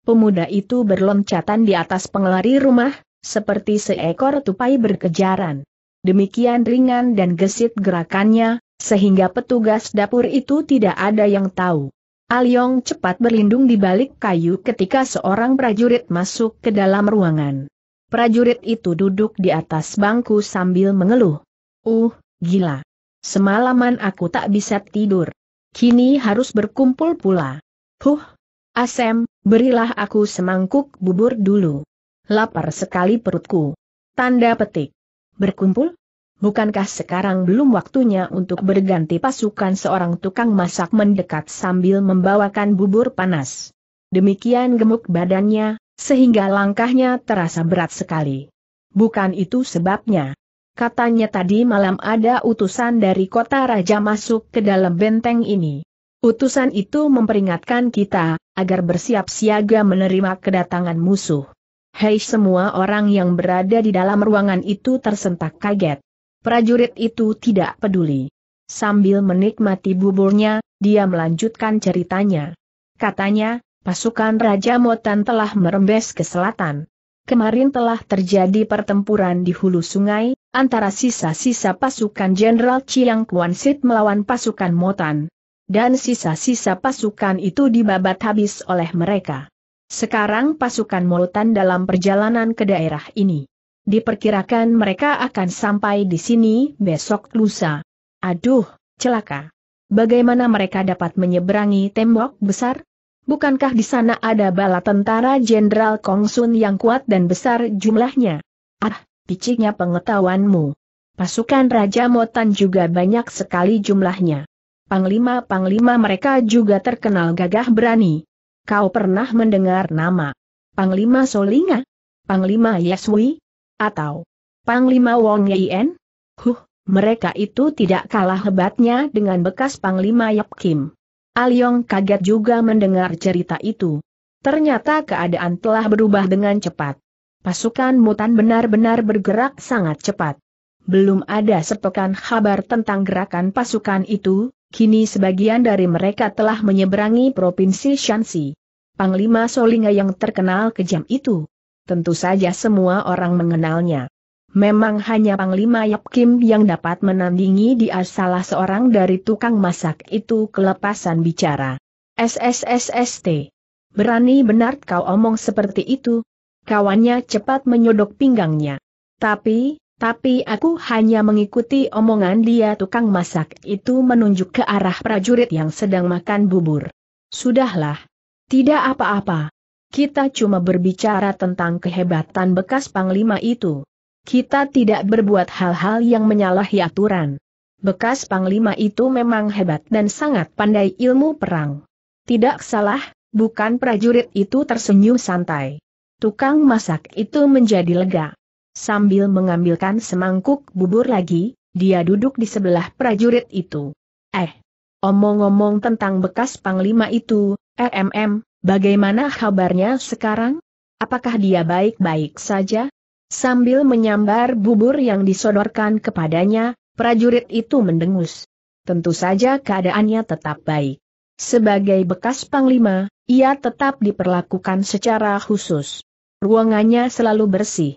Pemuda itu berloncatan di atas pengelari rumah, seperti seekor tupai berkejaran. Demikian ringan dan gesit gerakannya, sehingga petugas dapur itu tidak ada yang tahu. Aliong cepat berlindung di balik kayu ketika seorang prajurit masuk ke dalam ruangan. Prajurit itu duduk di atas bangku sambil mengeluh. Uh, gila. Semalaman aku tak bisa tidur. Kini harus berkumpul pula. Huh, Asem, berilah aku semangkuk bubur dulu. Lapar sekali perutku. Tanda petik. Berkumpul? Bukankah sekarang belum waktunya untuk berganti pasukan seorang tukang masak mendekat sambil membawakan bubur panas? Demikian gemuk badannya, sehingga langkahnya terasa berat sekali. Bukan itu sebabnya. Katanya tadi malam ada utusan dari kota raja masuk ke dalam benteng ini. Utusan itu memperingatkan kita, agar bersiap siaga menerima kedatangan musuh. Hei semua orang yang berada di dalam ruangan itu tersentak kaget. Prajurit itu tidak peduli. Sambil menikmati buburnya, dia melanjutkan ceritanya. Katanya, Pasukan Raja Motan telah merembes ke selatan. Kemarin telah terjadi pertempuran di hulu sungai, antara sisa-sisa pasukan Jenderal Chiang Kuan Sit melawan pasukan Motan. Dan sisa-sisa pasukan itu dibabat habis oleh mereka. Sekarang pasukan Motan dalam perjalanan ke daerah ini. Diperkirakan mereka akan sampai di sini besok lusa. Aduh, celaka. Bagaimana mereka dapat menyeberangi tembok besar? Bukankah di sana ada bala tentara Jenderal Kong Kongsun yang kuat dan besar jumlahnya? Ah, piciknya pengetahuanmu. Pasukan Raja Motan juga banyak sekali jumlahnya. Panglima-panglima mereka juga terkenal gagah berani. Kau pernah mendengar nama Panglima Solinga? Panglima Yeswi? Atau Panglima Wong Yien? Huh, mereka itu tidak kalah hebatnya dengan bekas Panglima Yap Kim. Aliong kaget juga mendengar cerita itu. Ternyata keadaan telah berubah dengan cepat. Pasukan mutan benar-benar bergerak sangat cepat. Belum ada sepekan kabar tentang gerakan pasukan itu, kini sebagian dari mereka telah menyeberangi Provinsi Shanxi. Panglima Solinga yang terkenal kejam itu. Tentu saja semua orang mengenalnya. Memang hanya Panglima Yap Kim yang dapat menandingi di salah seorang dari tukang masak itu kelepasan bicara. SSSST. Berani benar kau omong seperti itu? Kawannya cepat menyodok pinggangnya. Tapi, tapi aku hanya mengikuti omongan dia tukang masak itu menunjuk ke arah prajurit yang sedang makan bubur. Sudahlah. Tidak apa-apa. Kita cuma berbicara tentang kehebatan bekas Panglima itu. Kita tidak berbuat hal-hal yang menyalahi aturan. Bekas Panglima itu memang hebat dan sangat pandai ilmu perang. Tidak salah, bukan prajurit itu tersenyum santai. Tukang masak itu menjadi lega. Sambil mengambilkan semangkuk bubur lagi, dia duduk di sebelah prajurit itu. Eh, omong-omong tentang bekas Panglima itu, RMM, eh, bagaimana kabarnya sekarang? Apakah dia baik-baik saja? Sambil menyambar bubur yang disodorkan kepadanya, prajurit itu mendengus. Tentu saja keadaannya tetap baik. Sebagai bekas panglima, ia tetap diperlakukan secara khusus. Ruangannya selalu bersih.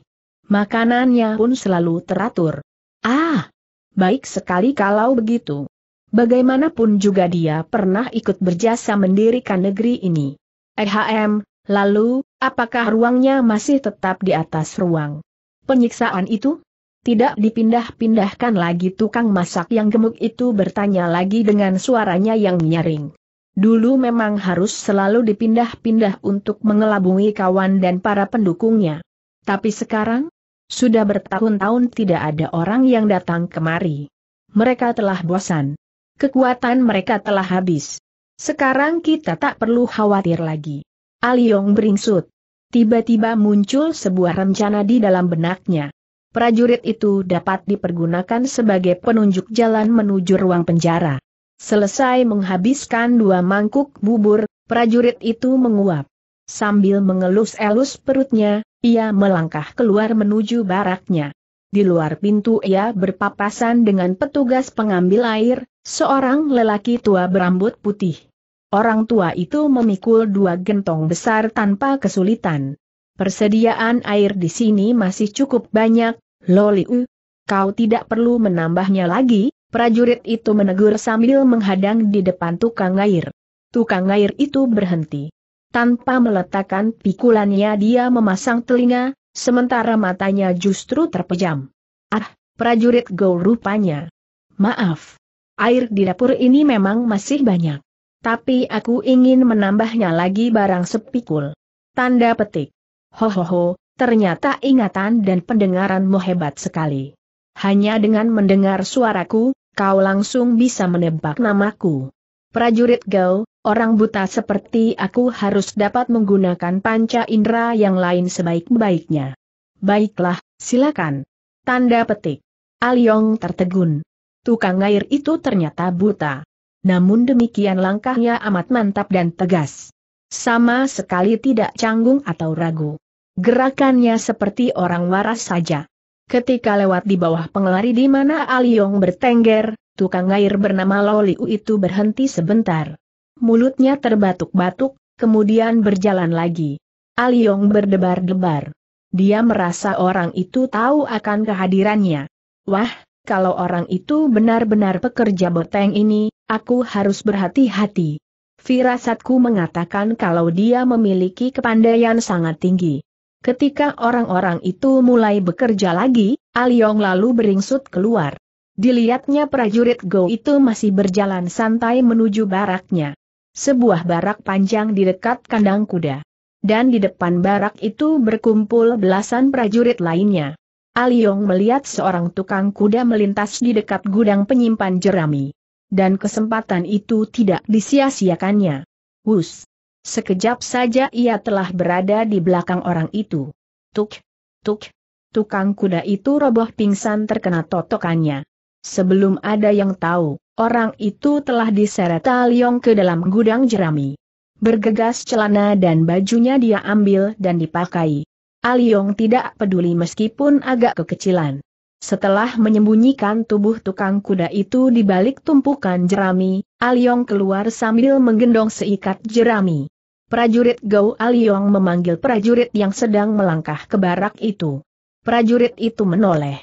Makanannya pun selalu teratur. Ah, baik sekali kalau begitu. Bagaimanapun juga dia pernah ikut berjasa mendirikan negeri ini. EHM, lalu, apakah ruangnya masih tetap di atas ruang? Penyiksaan itu? Tidak dipindah-pindahkan lagi tukang masak yang gemuk itu bertanya lagi dengan suaranya yang nyaring. Dulu memang harus selalu dipindah-pindah untuk mengelabui kawan dan para pendukungnya. Tapi sekarang? Sudah bertahun-tahun tidak ada orang yang datang kemari. Mereka telah bosan. Kekuatan mereka telah habis. Sekarang kita tak perlu khawatir lagi. Aliong beringsut. Tiba-tiba muncul sebuah rencana di dalam benaknya. Prajurit itu dapat dipergunakan sebagai penunjuk jalan menuju ruang penjara. Selesai menghabiskan dua mangkuk bubur, prajurit itu menguap. Sambil mengelus-elus perutnya, ia melangkah keluar menuju baraknya. Di luar pintu ia berpapasan dengan petugas pengambil air, seorang lelaki tua berambut putih. Orang tua itu memikul dua gentong besar tanpa kesulitan. Persediaan air di sini masih cukup banyak, Loliu. Kau tidak perlu menambahnya lagi, prajurit itu menegur sambil menghadang di depan tukang air. Tukang air itu berhenti. Tanpa meletakkan pikulannya dia memasang telinga, sementara matanya justru terpejam. Ah, prajurit Go rupanya. Maaf. Air di dapur ini memang masih banyak. Tapi aku ingin menambahnya lagi barang sepikul. Tanda petik. Hohoho, ternyata ingatan dan pendengaranmu hebat sekali. Hanya dengan mendengar suaraku, kau langsung bisa menebak namaku. Prajurit Gau, orang buta seperti aku harus dapat menggunakan panca indera yang lain sebaik-baiknya. Baiklah, silakan. Tanda petik. Aliong tertegun. Tukang air itu ternyata buta namun demikian langkahnya amat mantap dan tegas. Sama sekali tidak canggung atau ragu. Gerakannya seperti orang waras saja. Ketika lewat di bawah pengelari di mana Aliong bertengger, tukang air bernama Loliu itu berhenti sebentar. Mulutnya terbatuk-batuk, kemudian berjalan lagi. Aliong berdebar-debar. Dia merasa orang itu tahu akan kehadirannya. Wah, kalau orang itu benar-benar pekerja beteng ini, aku harus berhati-hati. Firasatku mengatakan kalau dia memiliki kepandaian sangat tinggi. Ketika orang-orang itu mulai bekerja lagi, Aliong ah lalu beringsut keluar. Dilihatnya prajurit Go itu masih berjalan santai menuju baraknya. Sebuah barak panjang di dekat kandang kuda. Dan di depan barak itu berkumpul belasan prajurit lainnya. Aliong melihat seorang tukang kuda melintas di dekat gudang penyimpan jerami. Dan kesempatan itu tidak disia-siakannya. Wus! Sekejap saja ia telah berada di belakang orang itu. Tuk! Tuk! Tukang kuda itu roboh pingsan terkena totokannya. Sebelum ada yang tahu, orang itu telah diseret Aliong ke dalam gudang jerami. Bergegas celana dan bajunya dia ambil dan dipakai. Aliong tidak peduli meskipun agak kekecilan. Setelah menyembunyikan tubuh tukang kuda itu di balik tumpukan jerami, Aliong keluar sambil menggendong seikat jerami. Prajurit Gau Aliong memanggil prajurit yang sedang melangkah ke barak itu. Prajurit itu menoleh.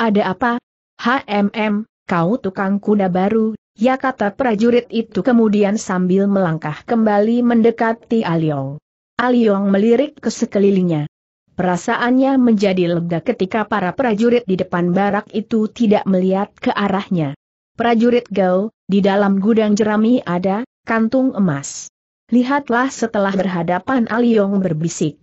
Ada apa? HMM, kau tukang kuda baru, ya kata prajurit itu kemudian sambil melangkah kembali mendekati Aliong. Aliong melirik ke sekelilingnya. Perasaannya menjadi lega ketika para prajurit di depan barak itu tidak melihat ke arahnya. Prajurit Gao, di dalam gudang jerami ada, kantung emas. Lihatlah setelah berhadapan Aliong berbisik.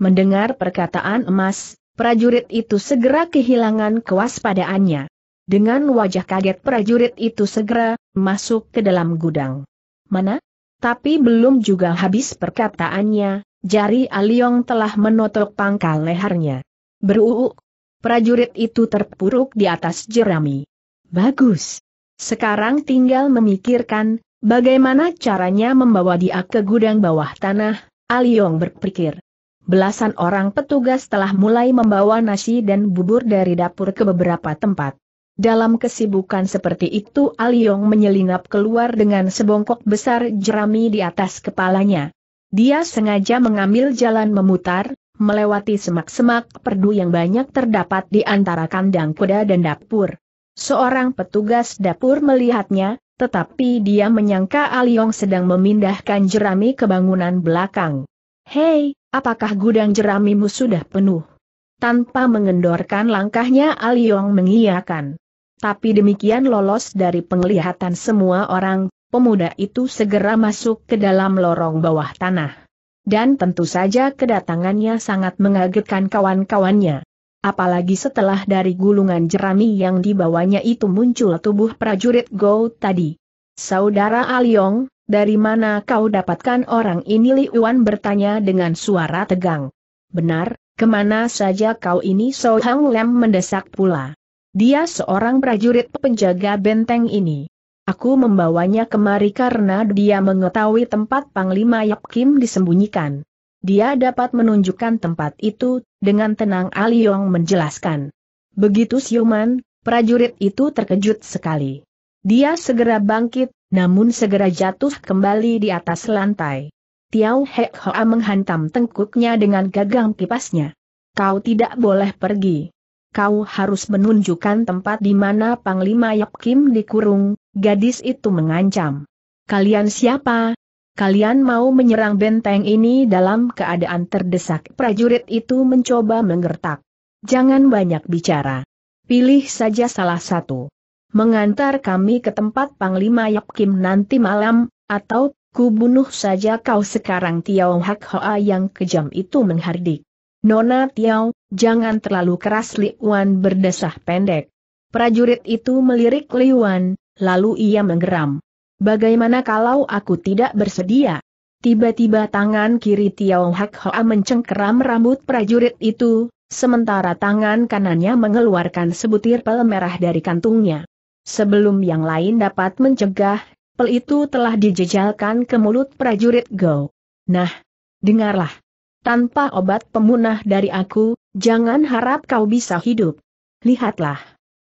Mendengar perkataan emas, prajurit itu segera kehilangan kewaspadaannya. Dengan wajah kaget prajurit itu segera, masuk ke dalam gudang. Mana? Tapi belum juga habis perkataannya, Jari Aliong telah menotok pangkal lehernya. Beruuk. Prajurit itu terpuruk di atas jerami. Bagus. Sekarang tinggal memikirkan, bagaimana caranya membawa dia ke gudang bawah tanah, Aliong berpikir. Belasan orang petugas telah mulai membawa nasi dan bubur dari dapur ke beberapa tempat. Dalam kesibukan seperti itu Aliong menyelinap keluar dengan sebongkok besar jerami di atas kepalanya. Dia sengaja mengambil jalan memutar, melewati semak-semak perdu yang banyak terdapat di antara kandang kuda dan dapur. Seorang petugas dapur melihatnya, tetapi dia menyangka Aliong sedang memindahkan jerami ke bangunan belakang. Hei, apakah gudang jeramimu sudah penuh? Tanpa mengendorkan langkahnya Aliong mengiyakan. Tapi demikian lolos dari penglihatan semua orang, pemuda itu segera masuk ke dalam lorong bawah tanah. Dan tentu saja kedatangannya sangat mengagetkan kawan-kawannya. Apalagi setelah dari gulungan jerami yang dibawanya itu muncul tubuh prajurit Go tadi. Saudara Aliong, dari mana kau dapatkan orang ini Li Wan bertanya dengan suara tegang. Benar, kemana saja kau ini So Hang Lem mendesak pula. Dia seorang prajurit penjaga benteng ini. Aku membawanya kemari karena dia mengetahui tempat Panglima Yap Kim disembunyikan. Dia dapat menunjukkan tempat itu, dengan tenang Aliong menjelaskan. Begitu siuman, prajurit itu terkejut sekali. Dia segera bangkit, namun segera jatuh kembali di atas lantai. Tiao Hek Hoa menghantam tengkuknya dengan gagang kipasnya. Kau tidak boleh pergi kau harus menunjukkan tempat di mana Panglima Yap Kim dikurung, gadis itu mengancam. Kalian siapa? Kalian mau menyerang benteng ini dalam keadaan terdesak prajurit itu mencoba mengertak. Jangan banyak bicara. Pilih saja salah satu. Mengantar kami ke tempat Panglima Yap Kim nanti malam, atau kubunuh saja kau sekarang Tiao Hak Hoa yang kejam itu menghardik. Nona Tiao, jangan terlalu keras Li Wan berdesah pendek. Prajurit itu melirik Li Wan, lalu ia menggeram. Bagaimana kalau aku tidak bersedia? Tiba-tiba tangan kiri Tiao Hak Hoa mencengkeram rambut prajurit itu, sementara tangan kanannya mengeluarkan sebutir pel merah dari kantungnya. Sebelum yang lain dapat mencegah, pel itu telah dijejalkan ke mulut prajurit Go. Nah, dengarlah tanpa obat pemunah dari aku, jangan harap kau bisa hidup. Lihatlah.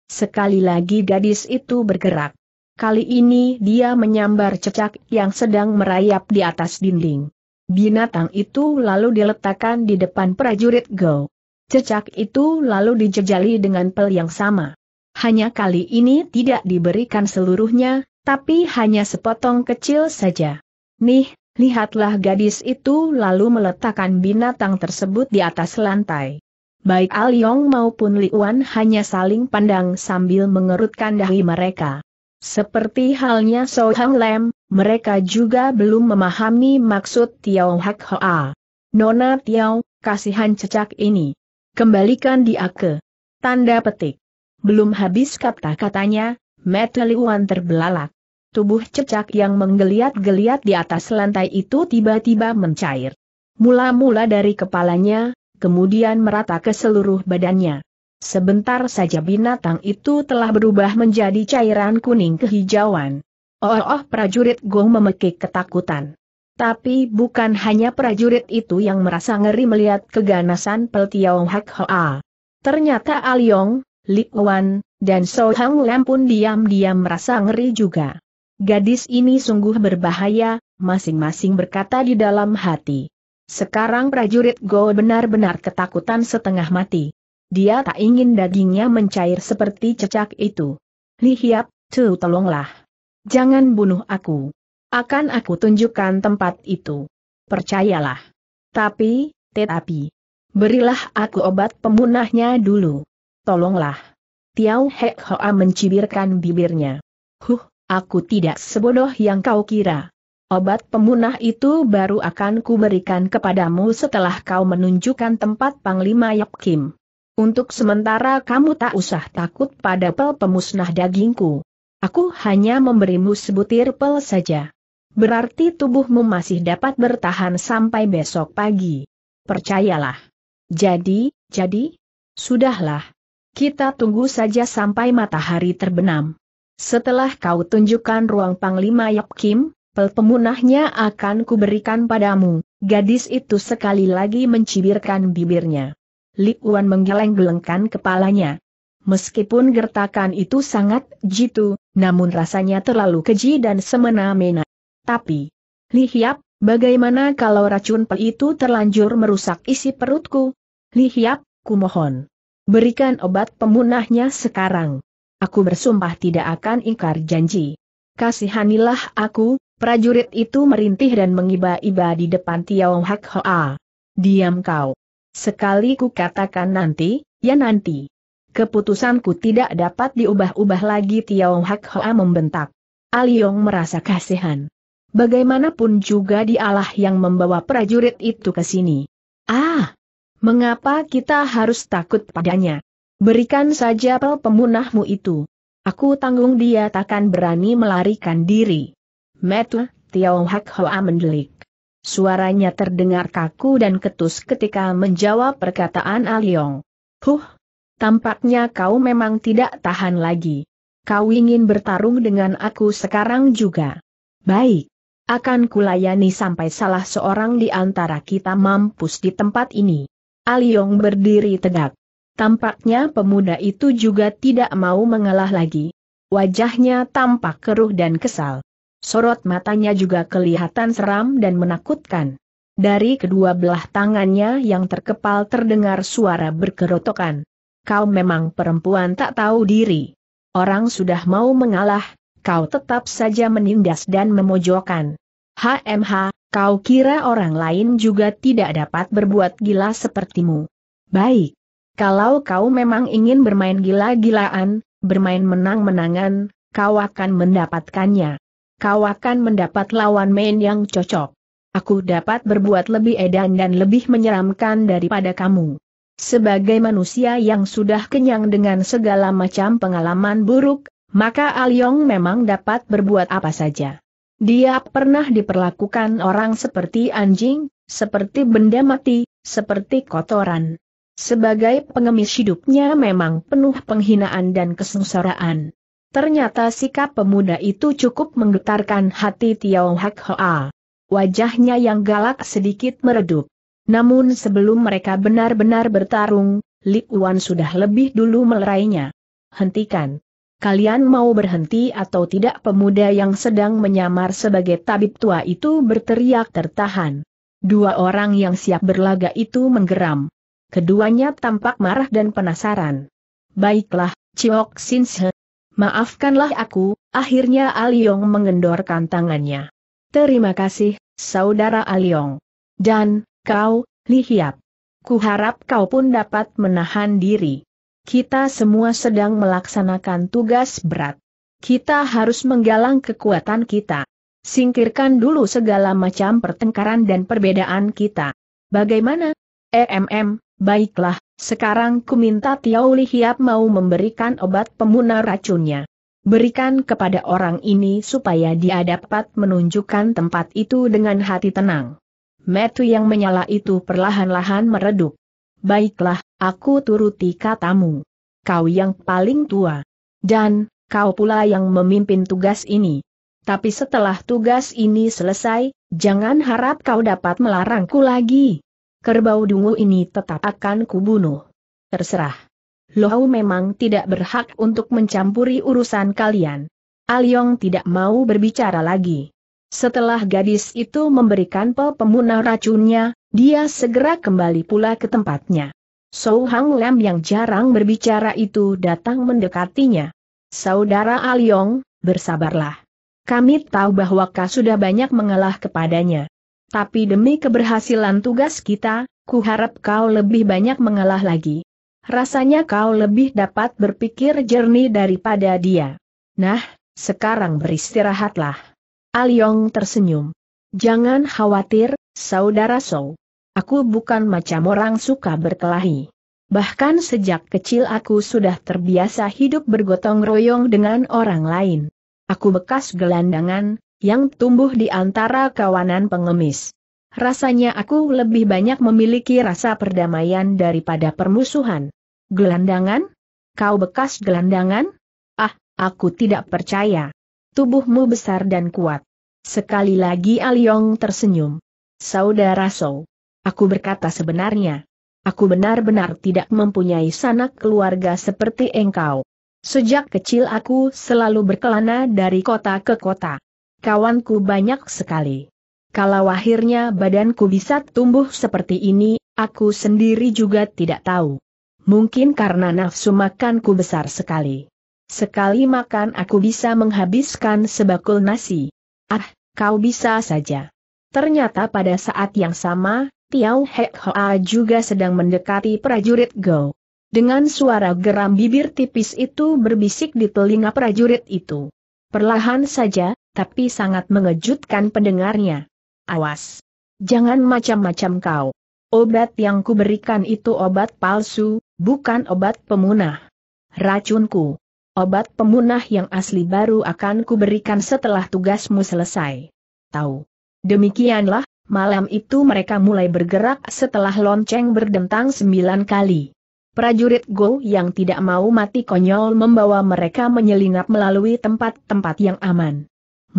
Sekali lagi gadis itu bergerak. Kali ini dia menyambar cecak yang sedang merayap di atas dinding. Binatang itu lalu diletakkan di depan prajurit Go. Cecak itu lalu dijejali dengan pel yang sama. Hanya kali ini tidak diberikan seluruhnya, tapi hanya sepotong kecil saja. Nih, Lihatlah gadis itu lalu meletakkan binatang tersebut di atas lantai. Baik Aliong maupun Liuan hanya saling pandang sambil mengerutkan dahi mereka. Seperti halnya So Hang Lem, mereka juga belum memahami maksud Tiao Hak Hoa. Nona Tiao, kasihan cecak ini. Kembalikan dia ke. Tanda petik. Belum habis kata-katanya, mata Liuan terbelalak. Tubuh cecak yang menggeliat-geliat di atas lantai itu tiba-tiba mencair. Mula-mula dari kepalanya, kemudian merata ke seluruh badannya. Sebentar saja binatang itu telah berubah menjadi cairan kuning kehijauan. Oh, oh, prajurit Gong memekik ketakutan. Tapi bukan hanya prajurit itu yang merasa ngeri melihat keganasan Peltiau Hak Hoa. Ternyata Aliong, ah Li Wan, dan So Hang Lam pun diam-diam merasa ngeri juga. Gadis ini sungguh berbahaya, masing-masing berkata di dalam hati. Sekarang prajurit Go benar-benar ketakutan setengah mati. Dia tak ingin dagingnya mencair seperti cecak itu. Li Hiap, tu tolonglah. Jangan bunuh aku. Akan aku tunjukkan tempat itu. Percayalah. Tapi, tetapi. Berilah aku obat pemunahnya dulu. Tolonglah. Tiau Hek Hoa mencibirkan bibirnya. Huh, Aku tidak sebodoh yang kau kira. Obat pemunah itu baru akan kuberikan kepadamu setelah kau menunjukkan tempat Panglima Yap Kim. Untuk sementara kamu tak usah takut pada pel pemusnah dagingku. Aku hanya memberimu sebutir pel saja. Berarti tubuhmu masih dapat bertahan sampai besok pagi. Percayalah. Jadi, jadi, sudahlah. Kita tunggu saja sampai matahari terbenam. Setelah kau tunjukkan ruang Panglima Yap Kim, pel pemunahnya akan kuberikan padamu. Gadis itu sekali lagi mencibirkan bibirnya. Li Wan menggeleng-gelengkan kepalanya. Meskipun gertakan itu sangat jitu, namun rasanya terlalu keji dan semena-mena. Tapi, Li Hiap, bagaimana kalau racun pel itu terlanjur merusak isi perutku? Li Hiap, kumohon. Berikan obat pemunahnya sekarang. Aku bersumpah tidak akan ingkar janji. Kasihanilah aku, prajurit itu merintih dan mengiba-iba di depan Tiao Hak Hoa. Diam kau. Sekali ku katakan nanti, ya nanti. Keputusanku tidak dapat diubah-ubah lagi Tiao Hak Hoa membentak. Aliong merasa kasihan. Bagaimanapun juga dialah yang membawa prajurit itu ke sini. Ah! Mengapa kita harus takut padanya? Berikan saja pel pemunahmu itu. Aku tanggung dia takkan berani melarikan diri. Metu, Tiao Hak Hoa mendelik. Suaranya terdengar kaku dan ketus ketika menjawab perkataan Aliong. Huh, tampaknya kau memang tidak tahan lagi. Kau ingin bertarung dengan aku sekarang juga. Baik. Akan kulayani sampai salah seorang di antara kita mampus di tempat ini. Aliong berdiri tegak. Tampaknya pemuda itu juga tidak mau mengalah lagi. Wajahnya tampak keruh dan kesal. Sorot matanya juga kelihatan seram dan menakutkan. Dari kedua belah tangannya yang terkepal terdengar suara berkerotokan. Kau memang perempuan tak tahu diri. Orang sudah mau mengalah, kau tetap saja menindas dan memojokkan. HMH, kau kira orang lain juga tidak dapat berbuat gila sepertimu. Baik, kalau kau memang ingin bermain gila-gilaan, bermain menang-menangan, kau akan mendapatkannya. Kau akan mendapat lawan main yang cocok. Aku dapat berbuat lebih edan dan lebih menyeramkan daripada kamu. Sebagai manusia yang sudah kenyang dengan segala macam pengalaman buruk, maka Alyong ah memang dapat berbuat apa saja. Dia pernah diperlakukan orang seperti anjing, seperti benda mati, seperti kotoran. Sebagai pengemis hidupnya memang penuh penghinaan dan kesengsaraan. Ternyata sikap pemuda itu cukup menggetarkan hati Tiao Hak Hoa. Wajahnya yang galak sedikit meredup. Namun sebelum mereka benar-benar bertarung, Li Wan sudah lebih dulu melerainya. Hentikan. Kalian mau berhenti atau tidak pemuda yang sedang menyamar sebagai tabib tua itu berteriak tertahan. Dua orang yang siap berlaga itu menggeram. Keduanya tampak marah dan penasaran. Baiklah, Chiok Sin Maafkanlah aku, akhirnya Aliong mengendorkan tangannya. Terima kasih, saudara Aliong. Dan, kau, Li Hiap. Kuharap kau pun dapat menahan diri. Kita semua sedang melaksanakan tugas berat. Kita harus menggalang kekuatan kita. Singkirkan dulu segala macam pertengkaran dan perbedaan kita. Bagaimana? EMM, Baiklah, sekarang ku minta Lihiap mau memberikan obat pemunar racunnya. Berikan kepada orang ini supaya dia dapat menunjukkan tempat itu dengan hati tenang. Metu yang menyala itu perlahan-lahan meredup. Baiklah, aku turuti katamu. Kau yang paling tua. Dan, kau pula yang memimpin tugas ini. Tapi setelah tugas ini selesai, jangan harap kau dapat melarangku lagi kerbau dungu ini tetap akan kubunuh. Terserah. Lohau memang tidak berhak untuk mencampuri urusan kalian. Aliong ah tidak mau berbicara lagi. Setelah gadis itu memberikan pel pemunah racunnya, dia segera kembali pula ke tempatnya. Sou Hang Lam yang jarang berbicara itu datang mendekatinya. Saudara Aliong, ah bersabarlah. Kami tahu bahwa kau sudah banyak mengalah kepadanya. Tapi demi keberhasilan tugas kita, kuharap kau lebih banyak mengalah lagi. Rasanya kau lebih dapat berpikir jernih daripada dia. Nah, sekarang beristirahatlah. Aliong tersenyum. Jangan khawatir, saudara Sou. Aku bukan macam orang suka berkelahi. Bahkan sejak kecil aku sudah terbiasa hidup bergotong royong dengan orang lain. Aku bekas gelandangan, yang tumbuh di antara kawanan pengemis. Rasanya aku lebih banyak memiliki rasa perdamaian daripada permusuhan. Gelandangan? Kau bekas gelandangan? Ah, aku tidak percaya. Tubuhmu besar dan kuat. Sekali lagi Aliong tersenyum. Saudara So, Aku berkata sebenarnya. Aku benar-benar tidak mempunyai sanak keluarga seperti engkau. Sejak kecil aku selalu berkelana dari kota ke kota kawanku banyak sekali. Kalau akhirnya badanku bisa tumbuh seperti ini, aku sendiri juga tidak tahu. Mungkin karena nafsu makanku besar sekali. Sekali makan aku bisa menghabiskan sebakul nasi. Ah, kau bisa saja. Ternyata pada saat yang sama, Tiao Hek Hoa juga sedang mendekati prajurit Go. Dengan suara geram bibir tipis itu berbisik di telinga prajurit itu. Perlahan saja, tapi sangat mengejutkan pendengarnya. Awas! Jangan macam-macam kau. Obat yang kuberikan itu obat palsu, bukan obat pemunah. Racunku. Obat pemunah yang asli baru akan kuberikan setelah tugasmu selesai. Tahu. Demikianlah, malam itu mereka mulai bergerak setelah lonceng berdentang sembilan kali. Prajurit Go yang tidak mau mati konyol membawa mereka menyelinap melalui tempat-tempat yang aman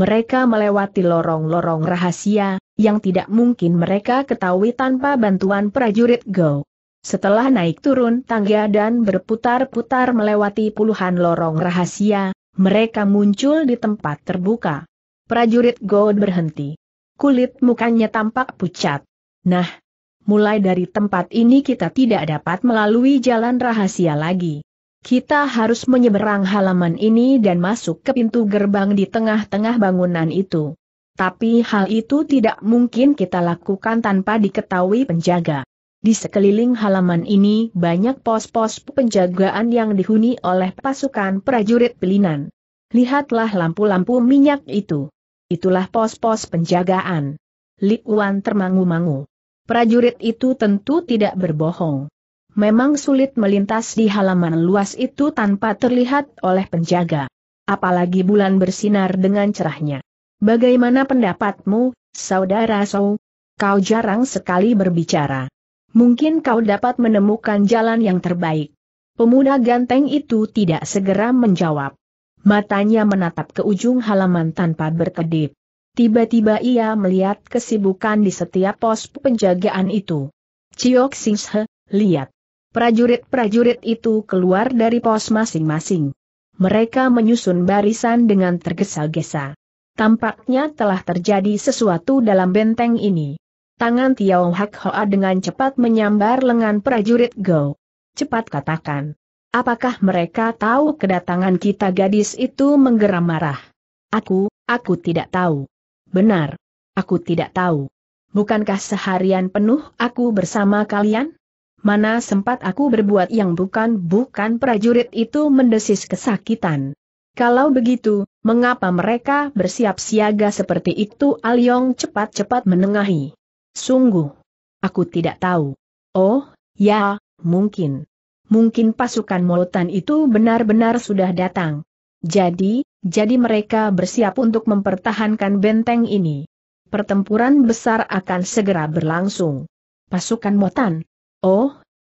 mereka melewati lorong-lorong rahasia, yang tidak mungkin mereka ketahui tanpa bantuan prajurit Go. Setelah naik turun tangga dan berputar-putar melewati puluhan lorong rahasia, mereka muncul di tempat terbuka. Prajurit Go berhenti. Kulit mukanya tampak pucat. Nah, mulai dari tempat ini kita tidak dapat melalui jalan rahasia lagi. Kita harus menyeberang halaman ini dan masuk ke pintu gerbang di tengah-tengah bangunan itu. Tapi hal itu tidak mungkin kita lakukan tanpa diketahui penjaga. Di sekeliling halaman ini banyak pos-pos penjagaan yang dihuni oleh pasukan prajurit pelinan. Lihatlah lampu-lampu minyak itu. Itulah pos-pos penjagaan. Li Wan termangu-mangu. Prajurit itu tentu tidak berbohong memang sulit melintas di halaman luas itu tanpa terlihat oleh penjaga. Apalagi bulan bersinar dengan cerahnya. Bagaimana pendapatmu, saudara Sou? Kau jarang sekali berbicara. Mungkin kau dapat menemukan jalan yang terbaik. Pemuda ganteng itu tidak segera menjawab. Matanya menatap ke ujung halaman tanpa berkedip. Tiba-tiba ia melihat kesibukan di setiap pos penjagaan itu. Ciok Singshe, lihat. Prajurit-prajurit itu keluar dari pos masing-masing. Mereka menyusun barisan dengan tergesa-gesa. Tampaknya telah terjadi sesuatu dalam benteng ini. Tangan Tiao Hak Hoa dengan cepat menyambar lengan prajurit Go. Cepat katakan. Apakah mereka tahu kedatangan kita gadis itu menggeram marah? Aku, aku tidak tahu. Benar. Aku tidak tahu. Bukankah seharian penuh aku bersama kalian? mana sempat aku berbuat yang bukan-bukan prajurit itu mendesis kesakitan. Kalau begitu, mengapa mereka bersiap siaga seperti itu Alyong cepat-cepat menengahi. Sungguh. Aku tidak tahu. Oh, ya, mungkin. Mungkin pasukan Molotan itu benar-benar sudah datang. Jadi, jadi mereka bersiap untuk mempertahankan benteng ini. Pertempuran besar akan segera berlangsung. Pasukan Motan, Oh,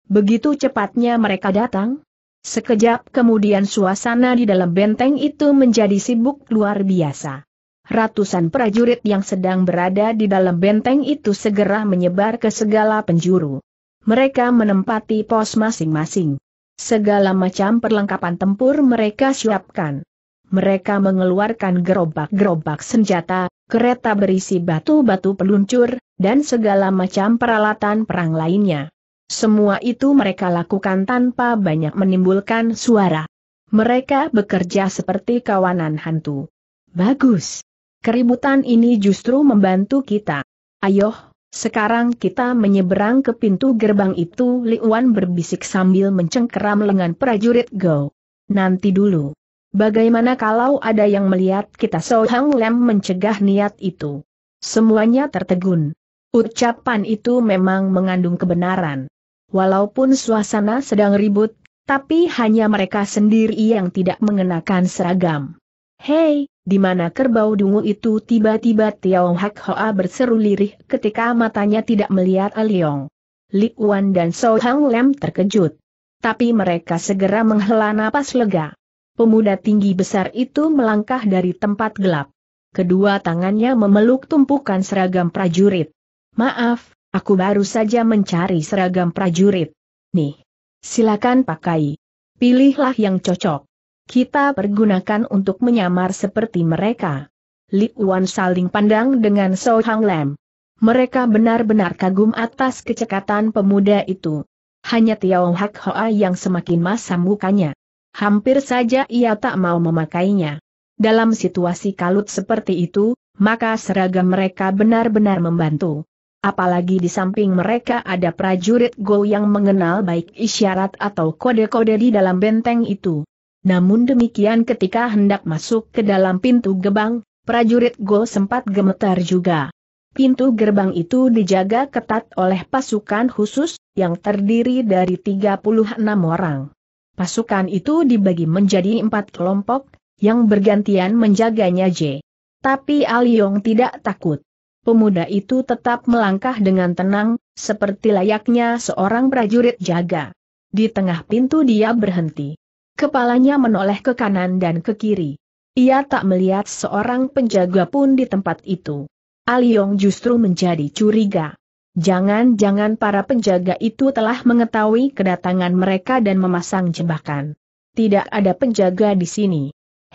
begitu cepatnya mereka datang? Sekejap kemudian suasana di dalam benteng itu menjadi sibuk luar biasa. Ratusan prajurit yang sedang berada di dalam benteng itu segera menyebar ke segala penjuru. Mereka menempati pos masing-masing. Segala macam perlengkapan tempur mereka siapkan. Mereka mengeluarkan gerobak-gerobak senjata, kereta berisi batu-batu peluncur, dan segala macam peralatan perang lainnya. Semua itu mereka lakukan tanpa banyak menimbulkan suara. Mereka bekerja seperti kawanan hantu. Bagus. Keributan ini justru membantu kita. Ayo, sekarang kita menyeberang ke pintu gerbang itu Liuan berbisik sambil mencengkeram lengan prajurit Go. Nanti dulu. Bagaimana kalau ada yang melihat kita So Hang Lem mencegah niat itu? Semuanya tertegun. Ucapan itu memang mengandung kebenaran. Walaupun suasana sedang ribut, tapi hanya mereka sendiri yang tidak mengenakan seragam. Hei, di mana kerbau dungu itu tiba-tiba Tiao Hak Hoa berseru lirih ketika matanya tidak melihat Aliong. Li Wan dan So Hang Lem terkejut. Tapi mereka segera menghela napas lega. Pemuda tinggi besar itu melangkah dari tempat gelap. Kedua tangannya memeluk tumpukan seragam prajurit. Maaf, Aku baru saja mencari seragam prajurit. Nih. Silakan pakai. Pilihlah yang cocok. Kita pergunakan untuk menyamar seperti mereka. Li Wan saling pandang dengan So Hang Lam. Mereka benar-benar kagum atas kecekatan pemuda itu. Hanya Tiao Hak Hoa yang semakin masam mukanya. Hampir saja ia tak mau memakainya. Dalam situasi kalut seperti itu, maka seragam mereka benar-benar membantu apalagi di samping mereka ada prajurit Go yang mengenal baik isyarat atau kode-kode di dalam benteng itu. Namun demikian ketika hendak masuk ke dalam pintu gebang, prajurit Go sempat gemetar juga. Pintu gerbang itu dijaga ketat oleh pasukan khusus, yang terdiri dari 36 orang. Pasukan itu dibagi menjadi empat kelompok, yang bergantian menjaganya J. Tapi Aliong tidak takut pemuda itu tetap melangkah dengan tenang, seperti layaknya seorang prajurit jaga. Di tengah pintu dia berhenti. Kepalanya menoleh ke kanan dan ke kiri. Ia tak melihat seorang penjaga pun di tempat itu. Aliong justru menjadi curiga. Jangan-jangan para penjaga itu telah mengetahui kedatangan mereka dan memasang jebakan. Tidak ada penjaga di sini.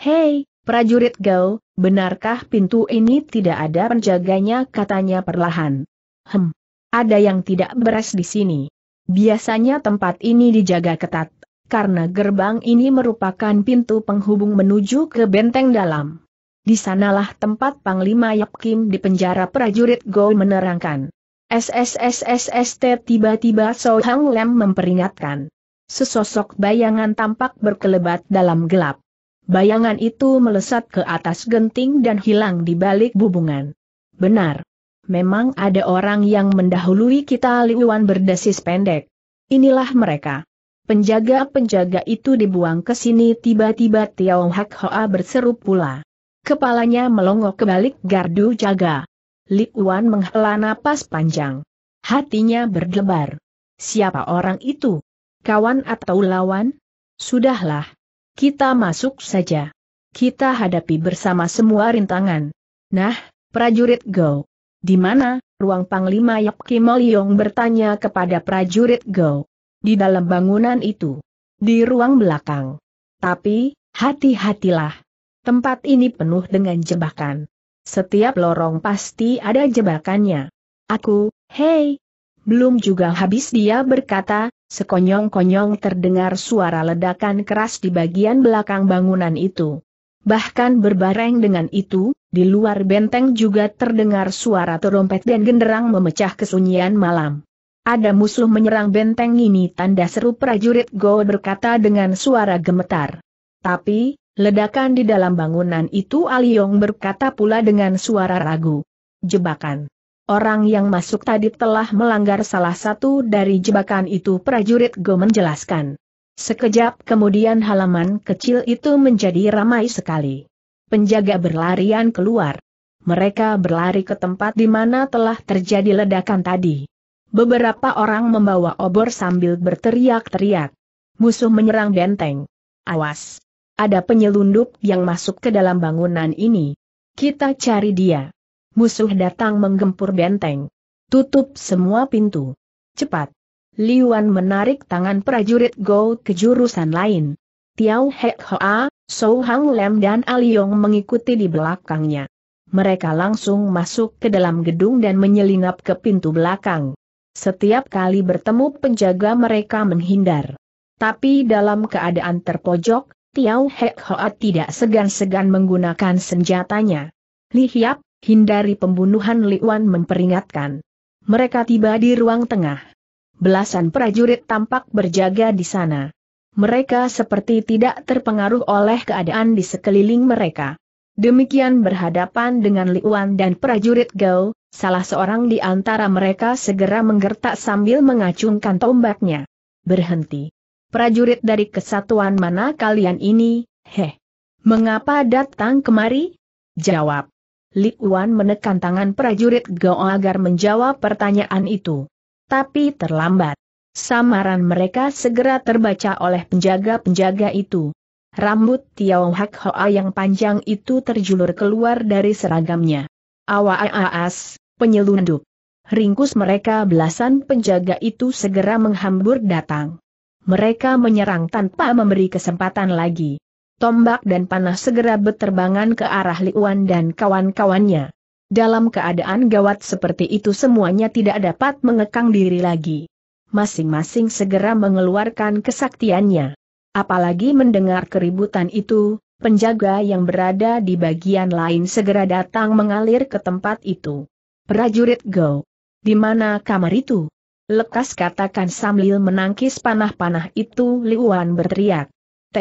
Hei, prajurit Gao, Benarkah pintu ini tidak ada penjaganya katanya perlahan. Hem, ada yang tidak beres di sini. Biasanya tempat ini dijaga ketat, karena gerbang ini merupakan pintu penghubung menuju ke benteng dalam. Di sanalah tempat Panglima Yap Kim di penjara prajurit Go menerangkan. SSSSST tiba-tiba So Hang Lem memperingatkan. Sesosok bayangan tampak berkelebat dalam gelap. Bayangan itu melesat ke atas genting dan hilang di balik bubungan. Benar. Memang ada orang yang mendahului kita Liwan berdesis pendek. Inilah mereka. Penjaga-penjaga itu dibuang ke sini tiba-tiba Tiao Hak Hoa berseru pula. Kepalanya melongok ke balik gardu jaga. Li Wan menghela napas panjang. Hatinya berdebar. Siapa orang itu? Kawan atau lawan? Sudahlah, kita masuk saja. Kita hadapi bersama semua rintangan. Nah, prajurit Go. Di mana? Ruang Panglima Yap Kim bertanya kepada prajurit Go. Di dalam bangunan itu. Di ruang belakang. Tapi, hati-hatilah. Tempat ini penuh dengan jebakan. Setiap lorong pasti ada jebakannya. Aku, hei, belum juga habis dia berkata, sekonyong-konyong terdengar suara ledakan keras di bagian belakang bangunan itu. Bahkan berbareng dengan itu, di luar benteng juga terdengar suara terompet dan genderang memecah kesunyian malam. Ada musuh menyerang benteng ini tanda seru prajurit Go berkata dengan suara gemetar. Tapi, ledakan di dalam bangunan itu Aliong berkata pula dengan suara ragu. Jebakan. Orang yang masuk tadi telah melanggar salah satu dari jebakan itu prajurit Go menjelaskan. Sekejap kemudian halaman kecil itu menjadi ramai sekali. Penjaga berlarian keluar. Mereka berlari ke tempat di mana telah terjadi ledakan tadi. Beberapa orang membawa obor sambil berteriak-teriak. Musuh menyerang benteng. Awas! Ada penyelundup yang masuk ke dalam bangunan ini. Kita cari dia. Musuh datang menggempur benteng. Tutup semua pintu. Cepat. Liwan menarik tangan prajurit Go ke jurusan lain. Tiao Hek Hoa, Sou Hang Lem dan Aliong mengikuti di belakangnya. Mereka langsung masuk ke dalam gedung dan menyelinap ke pintu belakang. Setiap kali bertemu penjaga mereka menghindar. Tapi dalam keadaan terpojok, Tiao Hek Hoa tidak segan-segan menggunakan senjatanya. Li Hiap, Hindari pembunuhan Wan memperingatkan. Mereka tiba di ruang tengah. Belasan prajurit tampak berjaga di sana. Mereka seperti tidak terpengaruh oleh keadaan di sekeliling mereka. Demikian berhadapan dengan Wan dan prajurit Gao, salah seorang di antara mereka segera menggertak sambil mengacungkan tombaknya. Berhenti. Prajurit dari kesatuan mana kalian ini, heh? Mengapa datang kemari? Jawab. Li Wan menekan tangan prajurit Gao agar menjawab pertanyaan itu. Tapi terlambat. Samaran mereka segera terbaca oleh penjaga-penjaga itu. Rambut Tiao Hak Hoa yang panjang itu terjulur keluar dari seragamnya. Awa aas, penyelundup. Ringkus mereka belasan penjaga itu segera menghambur datang. Mereka menyerang tanpa memberi kesempatan lagi tombak dan panah segera berterbangan ke arah Liuan dan kawan-kawannya. Dalam keadaan gawat seperti itu semuanya tidak dapat mengekang diri lagi. Masing-masing segera mengeluarkan kesaktiannya. Apalagi mendengar keributan itu, penjaga yang berada di bagian lain segera datang mengalir ke tempat itu. Prajurit Go. Di mana kamar itu? Lekas katakan sambil menangkis panah-panah itu Liuan berteriak.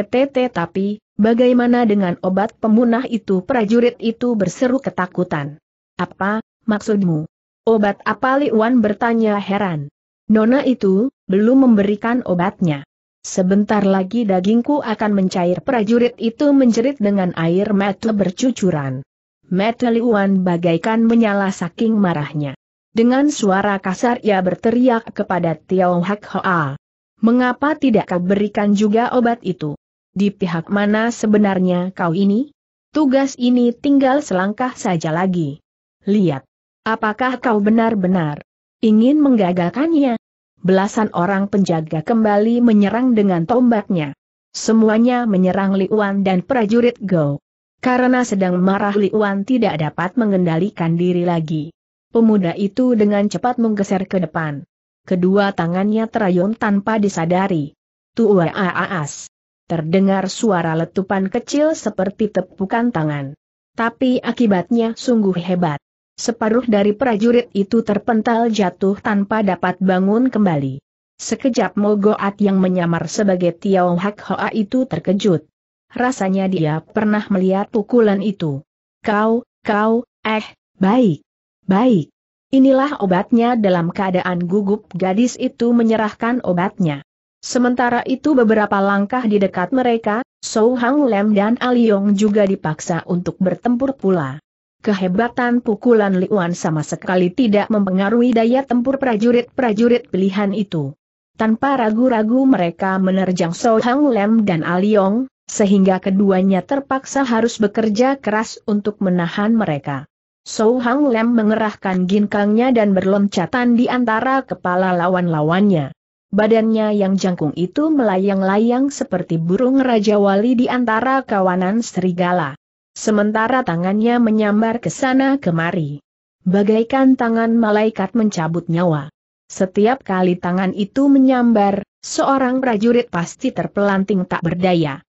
TTT tapi, bagaimana dengan obat pemunah itu prajurit itu berseru ketakutan. Apa, maksudmu? Obat apa Li Wan bertanya heran. Nona itu, belum memberikan obatnya. Sebentar lagi dagingku akan mencair prajurit itu menjerit dengan air mata bercucuran. Mata Wan bagaikan menyala saking marahnya. Dengan suara kasar ia berteriak kepada Tiao Hak Hoa. Mengapa tidak kau berikan juga obat itu? di pihak mana sebenarnya kau ini? Tugas ini tinggal selangkah saja lagi. Lihat. Apakah kau benar-benar ingin menggagalkannya? Belasan orang penjaga kembali menyerang dengan tombaknya. Semuanya menyerang Liuan dan prajurit Go. Karena sedang marah Liuan tidak dapat mengendalikan diri lagi. Pemuda itu dengan cepat menggeser ke depan. Kedua tangannya terayun tanpa disadari. Tuwa aas terdengar suara letupan kecil seperti tepukan tangan. Tapi akibatnya sungguh hebat. Separuh dari prajurit itu terpental jatuh tanpa dapat bangun kembali. Sekejap Mogoat yang menyamar sebagai Tiao Hak Hoa itu terkejut. Rasanya dia pernah melihat pukulan itu. Kau, kau, eh, baik, baik. Inilah obatnya dalam keadaan gugup gadis itu menyerahkan obatnya. Sementara itu beberapa langkah di dekat mereka, Sou Hang Lem dan Aliong juga dipaksa untuk bertempur pula. Kehebatan pukulan Liuan sama sekali tidak mempengaruhi daya tempur prajurit-prajurit pilihan itu. Tanpa ragu-ragu mereka menerjang Sou Hang Lem dan Aliong, sehingga keduanya terpaksa harus bekerja keras untuk menahan mereka. Sou Hang Lem mengerahkan ginkangnya dan berloncatan di antara kepala lawan-lawannya. Badannya yang jangkung itu melayang-layang seperti burung Raja Wali di antara kawanan serigala. Sementara tangannya menyambar ke sana kemari. Bagaikan tangan malaikat mencabut nyawa. Setiap kali tangan itu menyambar, seorang prajurit pasti terpelanting tak berdaya.